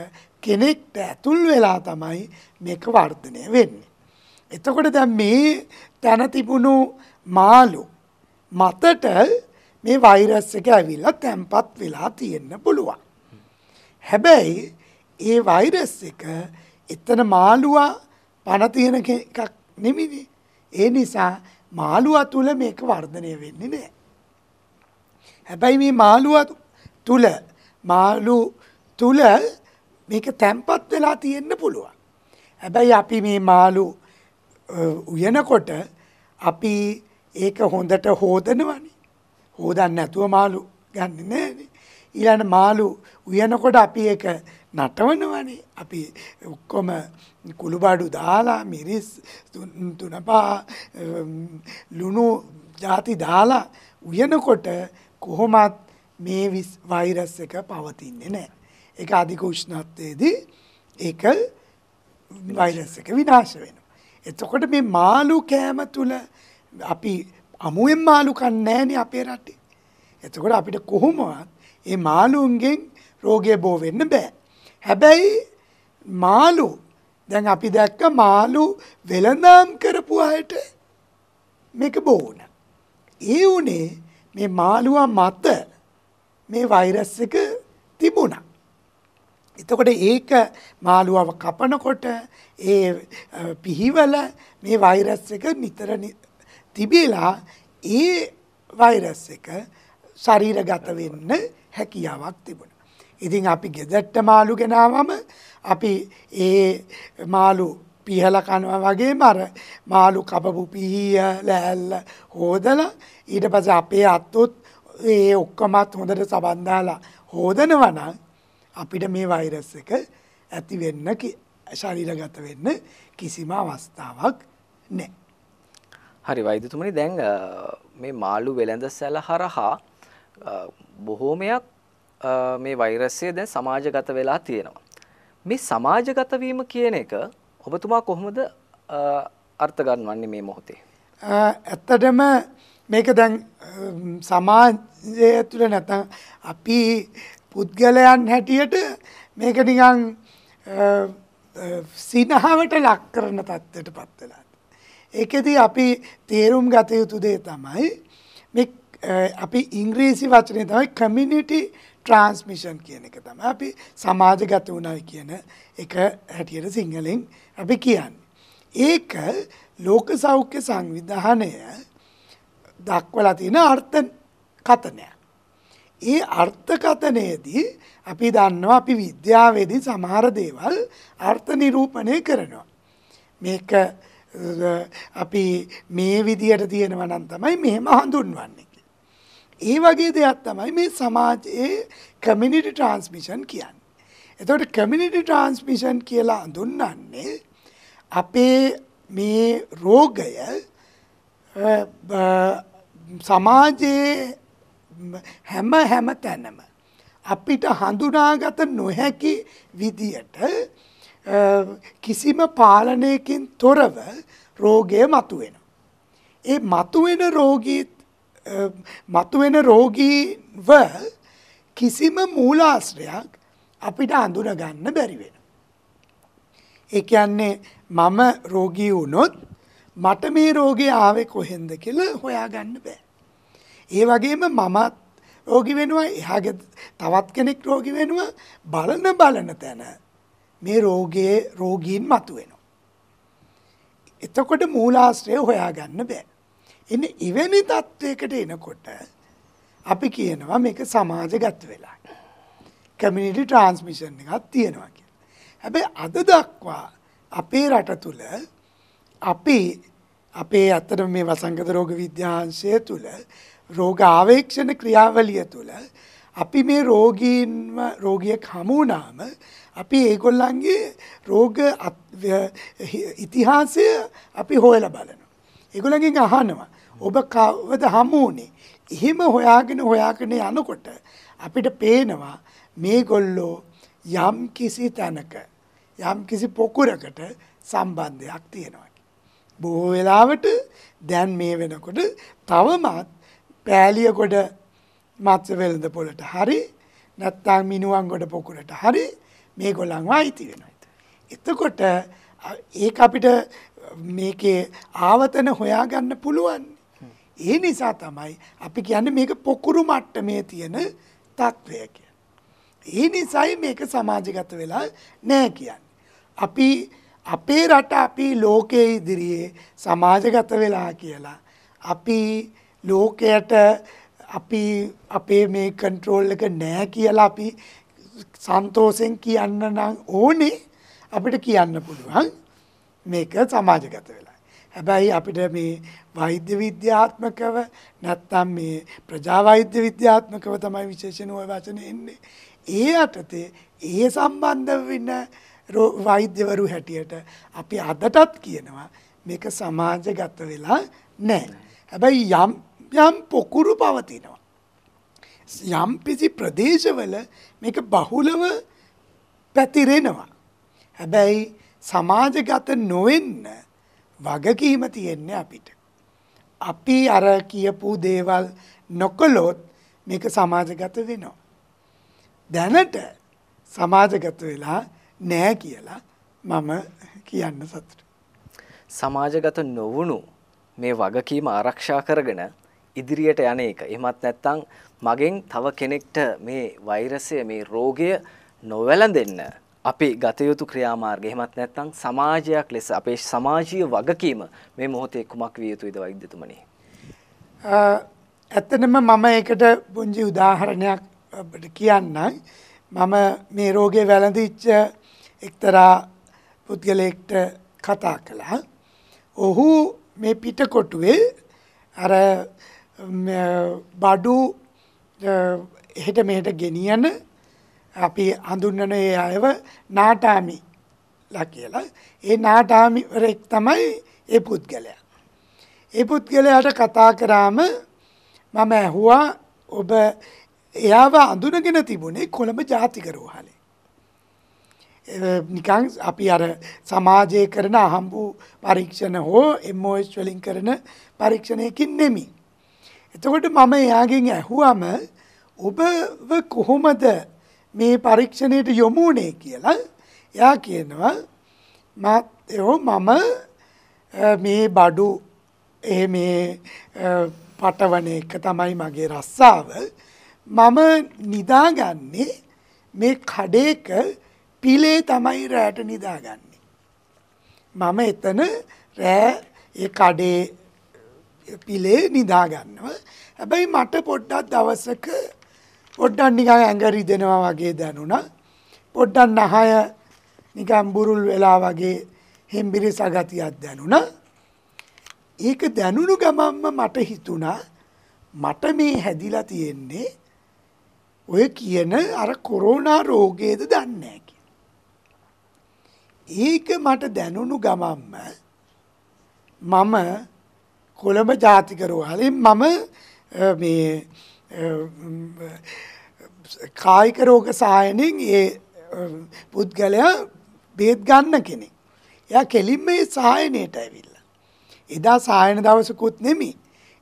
කෙනෙක්ට ඇතුල් වෙලා තමයි මේක වර්ධනය වෙන්නේ. එතකොට දැන් මේ තන තිබුණු මාළු මතට මේ වෛරස් එක ඇවිල්ලා තැම්පත් වෙලා තියෙන්න පුළුවන්. හැබැයි ඒ වෛරස් එක එතන මාළුවා පණ තියෙන එකක් නෙමෙයි. ඒ නිසා මාළුවා තුල මේක වර්ධනය වෙන්නේ නැහැ. හැබැයි මේ මාළුවා තුල මාළු තුල මේක තැම්පත් වෙලා තියෙන්න පුළුවන්. හැබැයි අපි මේ මාළු උයනකොට අපි ඒක හොඳට හොදනවනේ. හොදන්න නැතුව මාළු ගන්න නෑනේ. ඊළඟ මාළු උයනකොට අපි ඒක නටවනවනේ. අපි ඔක්කොම කුළුබඩු දාලා මිරිස් තුනපා ලුණු ಜಾති දාලා උයනකොට කොහොමත් මේ වෛරස් එක පවතින්නේ නැහැ. ඒක අධික උෂ්ණත්වයේදී ඒක වෛරස් එක විනාශ වෙනවා. එතකොට මේ මාළු කෑම තුල අපි අමුවෙන් මාළු කන්නේ නැහනේ අපේ රටේ. එතකොට අපිට කොහොමවත් මේ මාළුන්ගෙන් රෝගය බෝ වෙන්න බෑ. හැබැයි මාළු දැන් අපි දැක්ක මාළු වෙළඳාම් කරපු අයට මේක බෝන. ඒ උනේ මේ මාළුවා මත මේ වෛරස් එක තිබුණා. එතකොට ඒක මාළුවව කපනකොට ඒ පිහිවල මේ වෛරස් එක නිතර තිබිලා ඒ වෛරස් එක ශරීරගත වෙන්න හැකියාවක් තිබුණා. ඉතින් අපි ගෙදරට මාළු ගෙනාවම අපි ඒ මාළු පිහලා කනවා වගේම අර මාළු කපපු පිහිය ලෑල්ල හොදලා ඊට පස්සේ අපේ අත්තුත් ඒ ඔක්කොමත් හොඳට සබන් දාලා හොදනවා නම් අපිට මේ වෛරස් එක ඇති වෙන්න ශරීරගත වෙන්න කිසිම අවස්ථාවක් නැහැ. හරි වෛද්‍යතුමනි දැන් මේ මාළු වෙළඳ සැල හරහා බොහෝමයක් මේ වෛරසය දැන් සමාජගත වෙලා තියෙනවා. මේ සමාජගත වීම කියන එක ඔබතුමා කොහොමද අර්ථ ගන්නවන්නේ මේ මොහොතේ? ඇත්තටම මේක දැන් සමාජය තුළ නැත්නම් අපි පුද්ගලයන් හැටියට මේක නිකන් සිනහවට ලක් කරන තත්ත්වයට පත් වෙලා ඒකෙදී අපි තේරුම් ගත යුතු දේ තමයි මේ අපි ඉංග්‍රීසි වචනය තමයි කමියුනිටි ට්‍රාන්ස්මිෂන් කියන එක තමයි අපි සමාජගත වුණා කියන එක හැටියට සිංහලෙන් අපි කියන්නේ. ඒක ලෝක සෞඛ්‍ය සංවිධානය දක්වලා තියෙන අර්ථ කතනයක්. ඒ අර්ථකතනයේදී අපි දන්නවා අපි විද්‍යාවේදී සමහර දේවල් අර්ථ නිරූපණය කරනවා. මේක අපි මේ විදියට තියෙනවා නම් තමයි මෙහෙම හඳුන්වන්නේ ඒ වගේ දෙයක් තමයි මේ සමාජයේ කමියුනිටි ට්‍රාන්ස්මිෂන් කියන්නේ. එතකොට කමියුනිටි ට්‍රාන්ස්මිෂන් කියලා හඳුන්වන්නේ අපේ මේ රෝගය සමාජයේ හැම හැම තැනම අපිට හඳුනාගත නොහැකි විදියට කිසිම පාලනයකින් තොරව රෝගය මතුවෙනවා. ඒ මතුවෙන රෝගී මතුවෙන රෝගීව කිසිම මූලාශ්‍රයක් අපිට අඳුනගන්න බැරි වෙනවා. ඒ කියන්නේ මම රෝගී වුණොත් මට මේ රෝගේ ආවේ කොහෙන්ද කියලා හොයාගන්න බෑ. ඒ වගේම මමත් රෝගි වෙනවා එහාගේ තවත් කෙනෙක් රෝගි වෙනවා බලන බලන තැන මේ රෝගයේ රෝගීන් මතුවෙනවා. එතකොට මූලාශ්‍රය හොයාගන්න බෑ. එන්න ඉවෙනි තත්ත්වයකට එනකොට අපි කියනවා මේක සමාජගත වෙලා. කමියුනිටි ට්‍රාන්ස්මිෂන් එකක් තියෙනවා කියලා. හැබැයි අද දක්වා අපේ රට තුල අපි අපේ අතර මේ වසංගත රෝග විද්‍යාංශය තුල රෝග ආවේක්ෂණ ක්‍රියාවලිය තුල අපි මේ රෝගීන්ව රෝගියෙක් හමු වුණාම අපි ඒගොල්ලන්ගේ රෝග ඉතිහාසය අපි හොයලා බලනවා. ඒගොල්ලන්ගෙන් අහනවා ඔබ කවද හමු වුණේ? එහෙම හොයාගෙන හොයාගෙන යනකොට අපිට පේනවා මේගොල්ලෝ යම් කිසි තැනක යම් කිසි පොකුරකට සම්බන්ධයක් තියෙනවා. බොහෝ වෙලාවට දැන් මේ වෙනකොට තවමත් පෑලියකොඩ මත්ස්‍ය වෙළඳ පොළට හරි නැත්නම් මිනුවන්ගොඩ පොකුරට හරි මේගොල්ලන් අයිති වෙනවා. එතකොට ඒක අපිට මේකේ ආවතන හොයාගන්න පුළුවන්. ඒ නිසා තමයි අපි කියන්නේ මේක පොකුරු මට්ටමේ තියෙන තත්වය කියලා. ඒ නිසයි මේක සමාජගත වෙලා නැහැ කියන්නේ. අපි අපේ රට අපි ලෝකයේ ඉදිරියේ සමාජගත වෙලා කියලා අපි ලෝකයට අපි අපේ මේ කන්ට්‍රෝල් එක නැහැ කියලා අපි සන්තෝෂෙන් කියන්න නම් ඕනේ අපිට කියන්න පුළුවන් මේක සමාජගත වෙලා. හැබැයි අපිට මේ වෛද්‍ය විද්‍යාත්මකව නැත්තම් මේ ප්‍රජා වෛද්‍ය විද්‍යාත්මකව තමයි විශේෂණ ওই වචන එන්නේ. ඒ යටතේ ඒ සම්බන්ධ වෙන වෛද්‍යවරු හැටියට අපි අදටත් කියනවා මේක සමාජගත වෙලා නැහැ. හැබැයි යම් යම් පොකුරු පවතිනවා. යම්කිසි ප්‍රදේශවල මේක බහුලව පැතිරෙනවා. හැබැයි සමාජගත නොවෙන්න වගකීම තියෙන්නේ අපිට. අපි අර කියපු දේවල් නොකළොත් මේක සමාජගත වෙනවා. දැනට සමාජගත වෙලා නෑ කියලා මම කියන්න සතුට. සමාජගත නොවුණු මේ වගකීම ආරක්ෂා කරගෙන ඉදිරියට යන එක. එහෙමත් නැත්නම් මගෙන් තව කෙනෙක්ට මේ වෛරසය මේ රෝගය නොවැළඳෙන්න අපි ගත යුතු ක්‍රියාමාර්ගය. එහෙමත් නැත්නම් සමාජයක් ලෙස අපේ සමාජීය වගකීම මේ මොහොතේ කුමක් විය යුතුයිද වෛද්‍යතුමනි? ඇත්තටම මම ඒකට පුංචි උදාහරණයක් ඔබට කියන්නයි. මම මේ රෝගේ වැළඳිච්ච එක්තරා පුද්ගලයෙක්ට කතා කළා. ඔහු මේ පිටකොටුවේ අර බඩු එහෙට මෙහෙට ගෙනියන අපි හඳුන්වන ඒ අයව නාටාමිලා කියලා. ඒ නාටාමිවරෙක් තමයි ඒ පුද්ගලයා. ඒ පුද්ගලයාට කතා කරාම මම ඇහුවා ඔබ එයාව අඳුනගෙන තිබුණේ කොළඹ ජාතික රෝහලේ. නිකං අපි අර සමාජය කරන අහම්බු පරීක්ෂණ හෝ එම්ෝස් වලින් කරන පරීක්ෂණයකින් නෙමි. එතකොට මම එයාගෙන් ඇහුවම ඔබව කොහොමද මේ පරීක්ෂණයට යොමු වුණේ කියලා එයා කියනවා මාත් එෝ මම මේ බඩු එහෙ මේ පටවන එක තමයි මගේ රස්සාව මම නිදාගන්නේ මේ කඩේක පිලේ තමයි රෑට නිදාගන්නේ මම එතන රෑ ඒ කඩේ පිලේ නිදා ගන්නවා. හැබැයි මට පොඩ්ඩක් දවසක පොඩ්ඩක් නිකන් ඇඟ රිදෙනවා වගේ දැනුණා. පොඩ්ඩක් නහය නිකන් බුරුල් වෙලා වගේ හෙම්බිරිස ගතියක් දැනුණා. ඒක දැනුණු ගමන්ම මට හිතුණා මට මේ හැදිලා තියෙන්නේ ඔය කියන අර කොරෝනා රෝගයේද දන්නේ ඒක මට දැනුණු ගමන්ම මම කොළඹ ජාතික රෝහලින් මම මේ කායික රෝග සහායනෙන් ඒ පුද්ගලයා බේත් ගන්න කෙනෙක්. එයා කෙලින්ම ඒ සහායනයට ඇවිල්ලා. එදා සහායන දවසකුත් නෙමෙයි.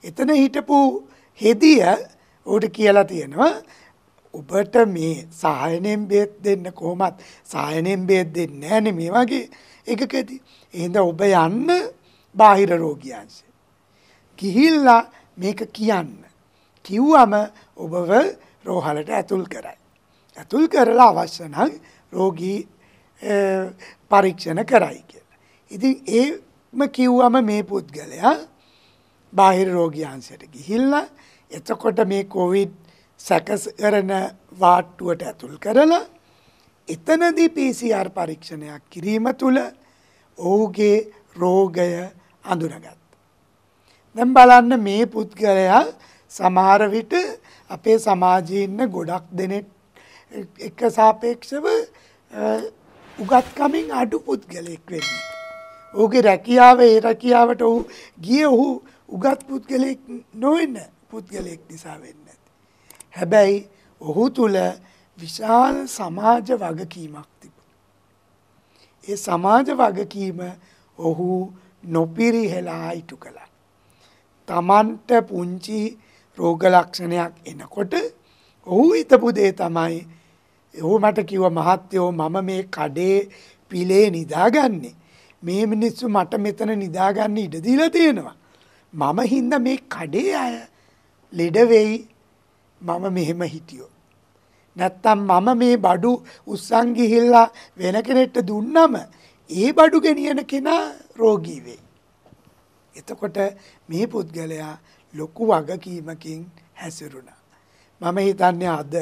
එතන හිටපු හෙදිය ඌට කියලා තියෙනවා ඔබට මේ සහායනෙන් බේත් දෙන්න කොහොමත් සහායනෙන් බේත් දෙන්නේ නැහැ මේ වගේ එකකදී. එහෙනම් ඔබ යන්න බාහිර රෝගියන්සේ. ගිහිල්ලා මේක කියන්න. කිව්වම ඔබව රෝහලට ඇතුල් කරයි. ඇතුල් කරලා අවශ්‍ය නම් රෝගී පරීක්ෂණ කරයි කියලා. ඉතින් ඒම කිව්වම මේ පුද්ගලයා බාහිර රෝගියාංශයට ගිහිල්ලා එතකොට මේ කොවිඩ් සැකස් කරන වාට්ටුවට ඇතුල් කරලා එතනදී PCR පරීක්ෂණයක් කිරීම තුළ ඔහුගේ රෝගය අඳුනගත්තා. දැන් බලන්න මේ පුද්ගලයා සමහර විට අපේ සමාජයේ ඉන්න ගොඩක් දෙනෙක් එක සාපේක්ෂව උගත්කමින් අඩු පුද්ගලයෙක් වෙන්නේ. ඔහුගේ රැකියාව ඒ රැකියාවට ඔහු ගිය ඔහු උගත් පුද්ගලයෙක් නොවෙන්න පුද්ගලයෙක් නිසා වෙන්න ඇති. හැබැයි ඔහු තුළ විශාල සමාජ වගකීමක් තිබ. ඒ සමාජ වගකීම ඔහු නොපිරිහෙලා ඉටු කළා. තමන්ට පුංචි රෝග ලක්ෂණයක් එනකොට ඔහු හිතපු දේ තමයි ඔහු මට කිව්ව මහත්තයෝ මම මේ කඩේ පිලේ නිදාගන්නේ මේ මිනිස්සු මට මෙතන නිදාගන්න ඉඩ දීලා තියෙනවා මම හින්දා මේ කඩේ අය ලෙඩ වෙයි මම මෙහෙම හිටියෝ නැත්තම් මම මේ බඩු උස්සන් ගිහිල්ලා වෙන කෙනෙක්ට දුන්නම ඒ බඩු ගෙනියන කෙනා රෝගී වෙයි එතකොට මේ පුද්ගලයා ලොකු වගකීමකින් හැසිරුණා. මම හිතන්නේ අද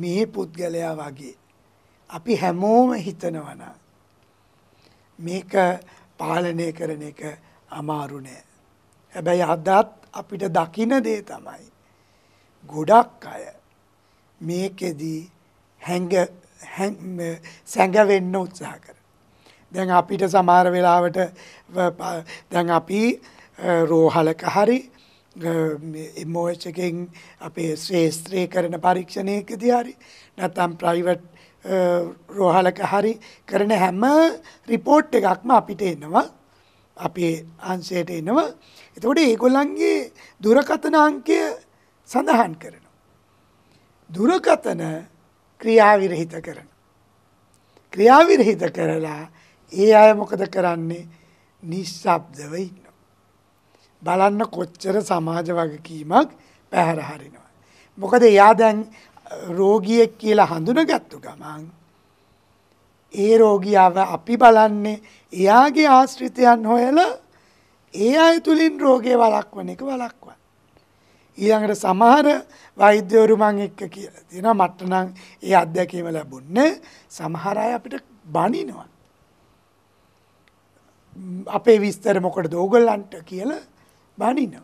මේ පුද්ගලයා වගේ අපි හැමෝම හිතනවා නම් මේක පාලනය කරන එක අමාරු නෑ. හැබැයි අදත් අපිට දකින දේ තමයි ගොඩක් අය මේකෙදී හැඟ සැඟවෙන්න උත්සාහ කරනවා. දැන් අපිට සමහර වෙලාවට දැන් අපි රෝහලක හරි එමෝච් එකෙන් අපේ ශේස්ත්‍රය කරන පරීක්ෂණයකදී හරි නැත්නම් ප්‍රයිවට් රෝහලක හරි කරන හැම රිපෝට් එකක්ම අපිට එනවා අපේ අංශයට එනවා එතකොට ඒගොල්ලන්ගේ දුරකථන අංකය සඳහන් කරනවා. දුරකථන ක්‍රියාවිරහිත කරන. ක්‍රියාවිරහිත කරලා ඒ අය මොකද කරන්නේ නිශ්ශබ්දව ඉන්නවා. බලන්න කොච්චර සමාජ වගකීමක් පැහැර හරිනවා. මොකද එයා දැන් රෝගියෙක් කියලා හඳුනගත්තු ගමන් ඒ රෝගියාව අපි බලන්නේ එයාගේ ආශ්‍රිතයන් හොයලා ඒ අය තුලින් රෝගේ වළක්වන එක වළක්වන්න. ඊළඟට සමහර වෛද්‍යවරු මං එක්ක කියලා තියෙනවා මට නම් ඒ අත්දැකීම ලැබුණේ සමහර අය අපිට බනිනවා. අපේ විස්තර මොකටද ඕගොල්ලන්ට කියලා බනින.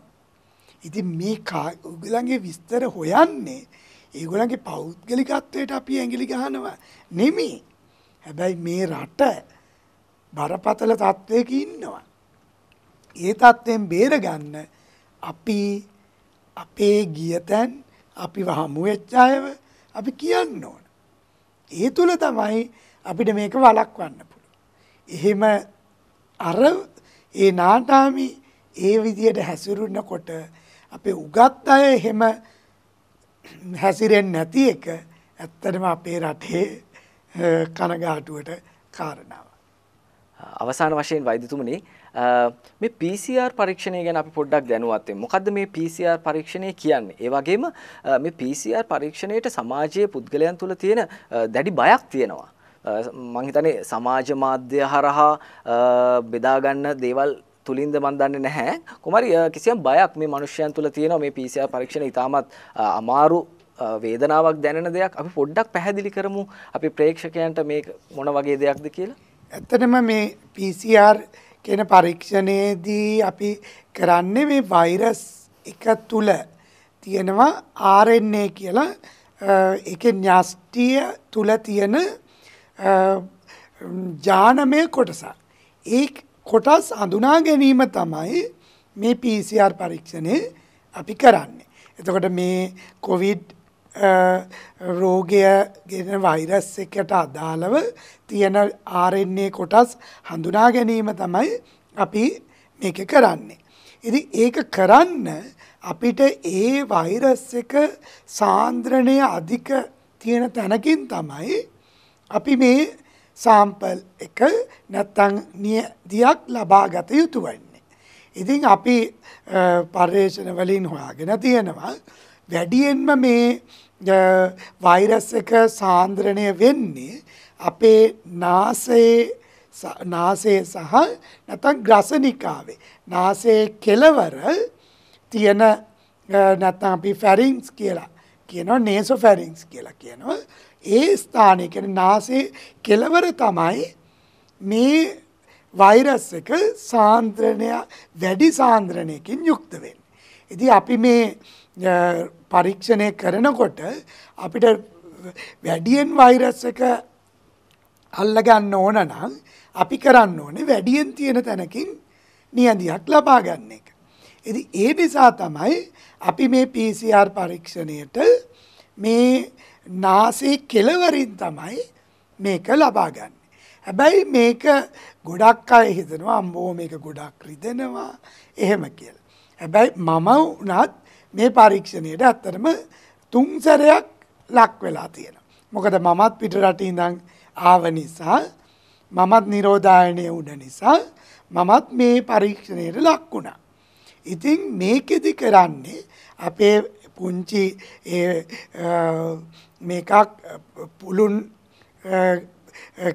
ඉතින් මේ ඕගොල්ලන්ගේ විස්තර හොයන්නේ ඒගොල්ලන්ගේ පෞද්ගලිකත්වයට අපි ඇඟිලි ගහනවා නෙමෙයි. හැබැයි මේ රට බරපතල තත්වයක ඉන්නවා. ඒ තත්ත්වයෙන් බේරගන්න අපි අපේ ගියතැන් අපි හමු වෙච්ච අයව අපි කියන්න ඕන. ඒ තුල තමයි අපිට මේක වළක්වන්න පුළුවන්. එහෙම අර ඒ නාටාමි ඒ විදියට හැසිරුනකොට අපේ උගත් අය එහෙම හැසිරෙන්නේ නැති එක ඇත්තටම අපේ රටේ කනගාටුවට කාරණාව. අවසාන වශයෙන් වෛද්‍යතුමනි මේ PCR පරීක්ෂණය ගැන අපි පොඩ්ඩක් දැනුවත් වෙමු. මොකද්ද මේ PCR පරීක්ෂණය කියන්නේ? ඒ වගේම මේ PCR පරීක්ෂණයට සමාජයේ පුද්ගලයන් තුළ තියෙන දැඩි බයක් තියෙනවා. මං හිතන්නේ සමාජ මාධ්‍ය හරහා බෙදා ගන්න දේවල් තුලින්ද මන් දන්නේ නැහැ. කොහමරි කිසියම් බයක් මේ මිනිස්යන් තුල තියෙනවා මේ PCR පරීක්ෂණ ඉතාමත් අමාරු වේදනාවක් දැනෙන දෙයක්. අපි පොඩ්ඩක් පැහැදිලි කරමු අපි ප්‍රේක්ෂකයන්ට මේ මොන වගේ දෙයක්ද කියලා. ඇත්තටම මේ PCR කියන පරීක්ෂණයේදී අපි කරන්නේ මේ වෛරස් එක තුල තියෙනවා RNA කියලා ඒකේ න්‍යෂ්ටිය තුල තියෙන ජානමය කොටසක්. ඒ කොටස් අඳුනා ගැනීම තමයි මේ PCR පරීක්ෂණය අපි කරන්නේ. එතකොට මේ කොවිඩ් රෝගය ගෙන වෛරස් එකට අදාළව තියෙන RNA කොටස් හඳුනා ගැනීම තමයි අපි මේක කරන්නේ. ඉතින් ඒක කරන්න අපිට ඒ වෛරස් එක සාන්ද්‍රණය අධික තියෙන තැනකින් තමයි අපි මේ සාම්පල් එක නැත්තං නියදියක් ලබාගත යුතු වෙන්නේ. ඉතින් අපි පර්යේෂණ වලින් හොයාගෙන තියෙනවා වැඩියෙන්ම මේ වෛරස් එක සාන්ද්‍රණය වෙන්නේ අපේ නාසයේ නාසය සහ නැතන් ග්‍රසනිකාවේ නාසයේ කෙලවර තියෙන නැත්නම් අපි ෆැරින්ස් කියලා කියනවා නේසෝ ෆැරින්ස් කියලා කියනවා ඒ ස්ථානය කියන්නේ නාසයේ කෙළවර තමයි මේ වෛරස් එක සාන්ද්‍රණය වැඩි සාන්ද්‍රණයකින් යුක්ත වෙන්නේ. ඉතින් අපි මේ පරීක්ෂණය කරනකොට අපිට වැඩියෙන් වෛරස් එක අල්ලගන්න ඕන නම් අපි කරන්න ඕනේ වැඩියෙන් තියෙන තැනකින් නියඳියක් ලබා ගන්න එක. ඉතින් ඒ නිසා තමයි අපි මේ PCR පරීක්ෂණයට මේ නාසයේ කෙලවරින් තමයි මේක ලබා ගන්න. හැබැයි මේක ගොඩක් අය හිතනවා අම්බෝ මේක ගොඩක් රිදෙනවා එහෙම කියලා. හැබැයි මම වුණත් මේ පරීක්ෂණයට ඇත්තටම තුන් සැරයක් ලක් වෙලා තියෙනවා. මොකද මමත් පිට රටින් ඉඳන් ආව නිසා මමත් නිරෝධායනය වුණ නිසා මමත් මේ පරීක්ෂණයට ලක් වුණා. ඉතින් මේකෙදි කරන්නේ අපේ පුංචි මේකක් පුළුන්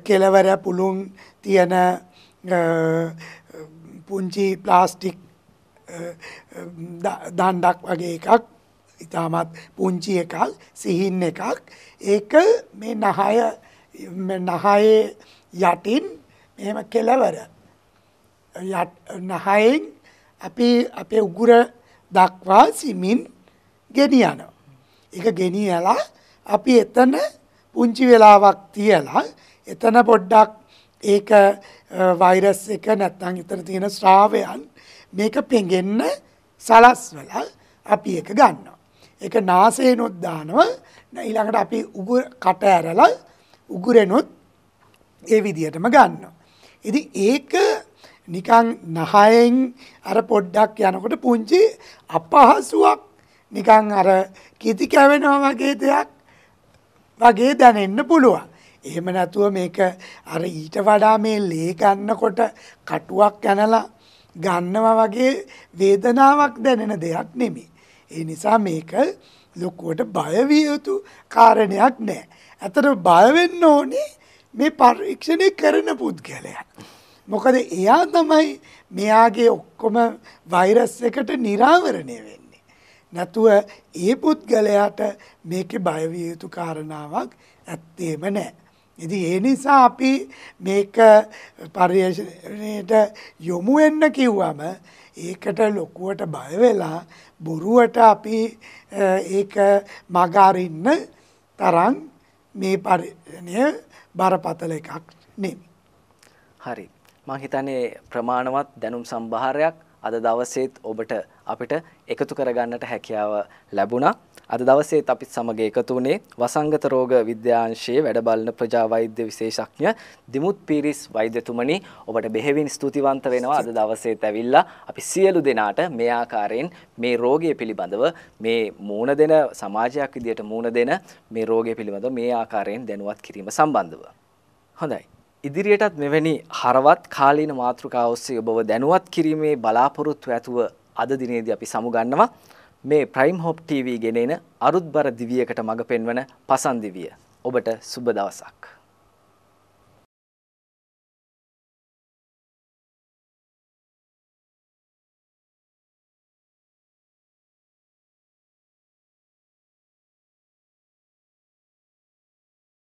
කෙලවර පුළුන් තියෙන පුංචි ප්ලාස්ටික් දණ්ඩක් වගේ එකක් ඉතාමත් පුංචි එකක් සිහින් එකක් ඒක මේ නහය නහයේ යටින් මෙහෙම කෙලවර නහයෙන් අපි අපේ උගුර දක්වා සිමින් ගෙනියනවා. ඒක ගෙනියලා අපි එතන පුංචි වෙලාවක් තියලා එතන පොඩ්ඩක් ඒක වෛරස් එක නැත්තම් එතන තියෙන ස්‍රාවයන් මේක පෙඟෙන්න සලස්වලා අපි ඒක ගන්නවා. ඒක නාසයෙන්ොත් දානවා. ඊළඟට අපි උගුර කට ඇරලා උගුරෙනොත් ඒ විදිහටම ගන්නවා. ඉතින් ඒක නිකන් නහයෙන් අර පොඩ්ඩක් යනකොට පුංචි අපහසුවක් නිකන් අර කිති කැවෙනවා වගේ දෙයක් වගේ දැනෙන්න පුළුවන්. එහෙම නැතුව මේක අර ඊට වඩා මේ ලේ ගන්නකොට කටුවක් ඇනලා ගන්නවා වගේ වේදනාවක් දැනෙන දෙයක් නෙමෙයි. ඒ නිසා මේක ලොකුවට බය විය යුතු කාරණයක් නෑ. අතට බය වෙන්න ඕනේ මේ පරීක්ෂණය කරන පුද්ගලයා. මොකද එයා තමයි මෙයාගේ ඔක්කොම වෛරස් එකට නිරාවරණය වෙන්නේ. නැතුව ඒ පුද්ගලයාට මේකේ බය විය යුතු කාරණාවක් ඇත්තේම නැහැ. ඉතින් ඒ නිසා අපි මේක පරිශ්‍රණයට යොමු වෙන්න කිව්වම ඒකට ලොකුවට බය වෙලා බොරුවට අපි ඒක මග අරින්න තරම් මේ පරිණය බරපතල එකක් නෙමෙයි. හරි. මං හිතන්නේ ප්‍රමාණවත් දැනුම් සම්භාරයක් අද දවසේත් ඔබට අපිට එකතු කරගන්නට හැකියාව ලැබුණා. අද දවසේත් අපිත් සමග එකතු වුණේ වසංගත රෝග විද්‍යාංශයේ වැඩබලන ප්‍රජා වෛද්‍ය විශේෂඥ දිමුත් පීරිස් වෛද්‍යතුමනි ඔබට බෙහෙවින් ස්තුතිවන්ත වෙනවා අද දවසේත් ඇවිල්ලා අපි සියලු දෙනාට මේ ආකාරයෙන් මේ රෝගය පිළිබඳව මේ මූණ දෙන සමාජයක් විදියට මූණ දෙන මේ රෝගය පිළිබඳව මේ ආකාරයෙන් දැනුවත් කිරීම සම්බන්ධව. හොඳයි. ඉදිරියටත් මෙවැනි හරවත් කාලීන මාතෘකා ඔස්සේ ඔබව දැනුවත් කිරීමේ බලාපොරොත්තු ඇතුව අද දිනේදී අපි සමුගන්නවා මේ ප්‍රයිම් හොප් TV ගෙනෙන අරුත්බර දිවියකට මඟ පෙන්වන පසන්දිවිය. ඔබට සුබ දවසක්.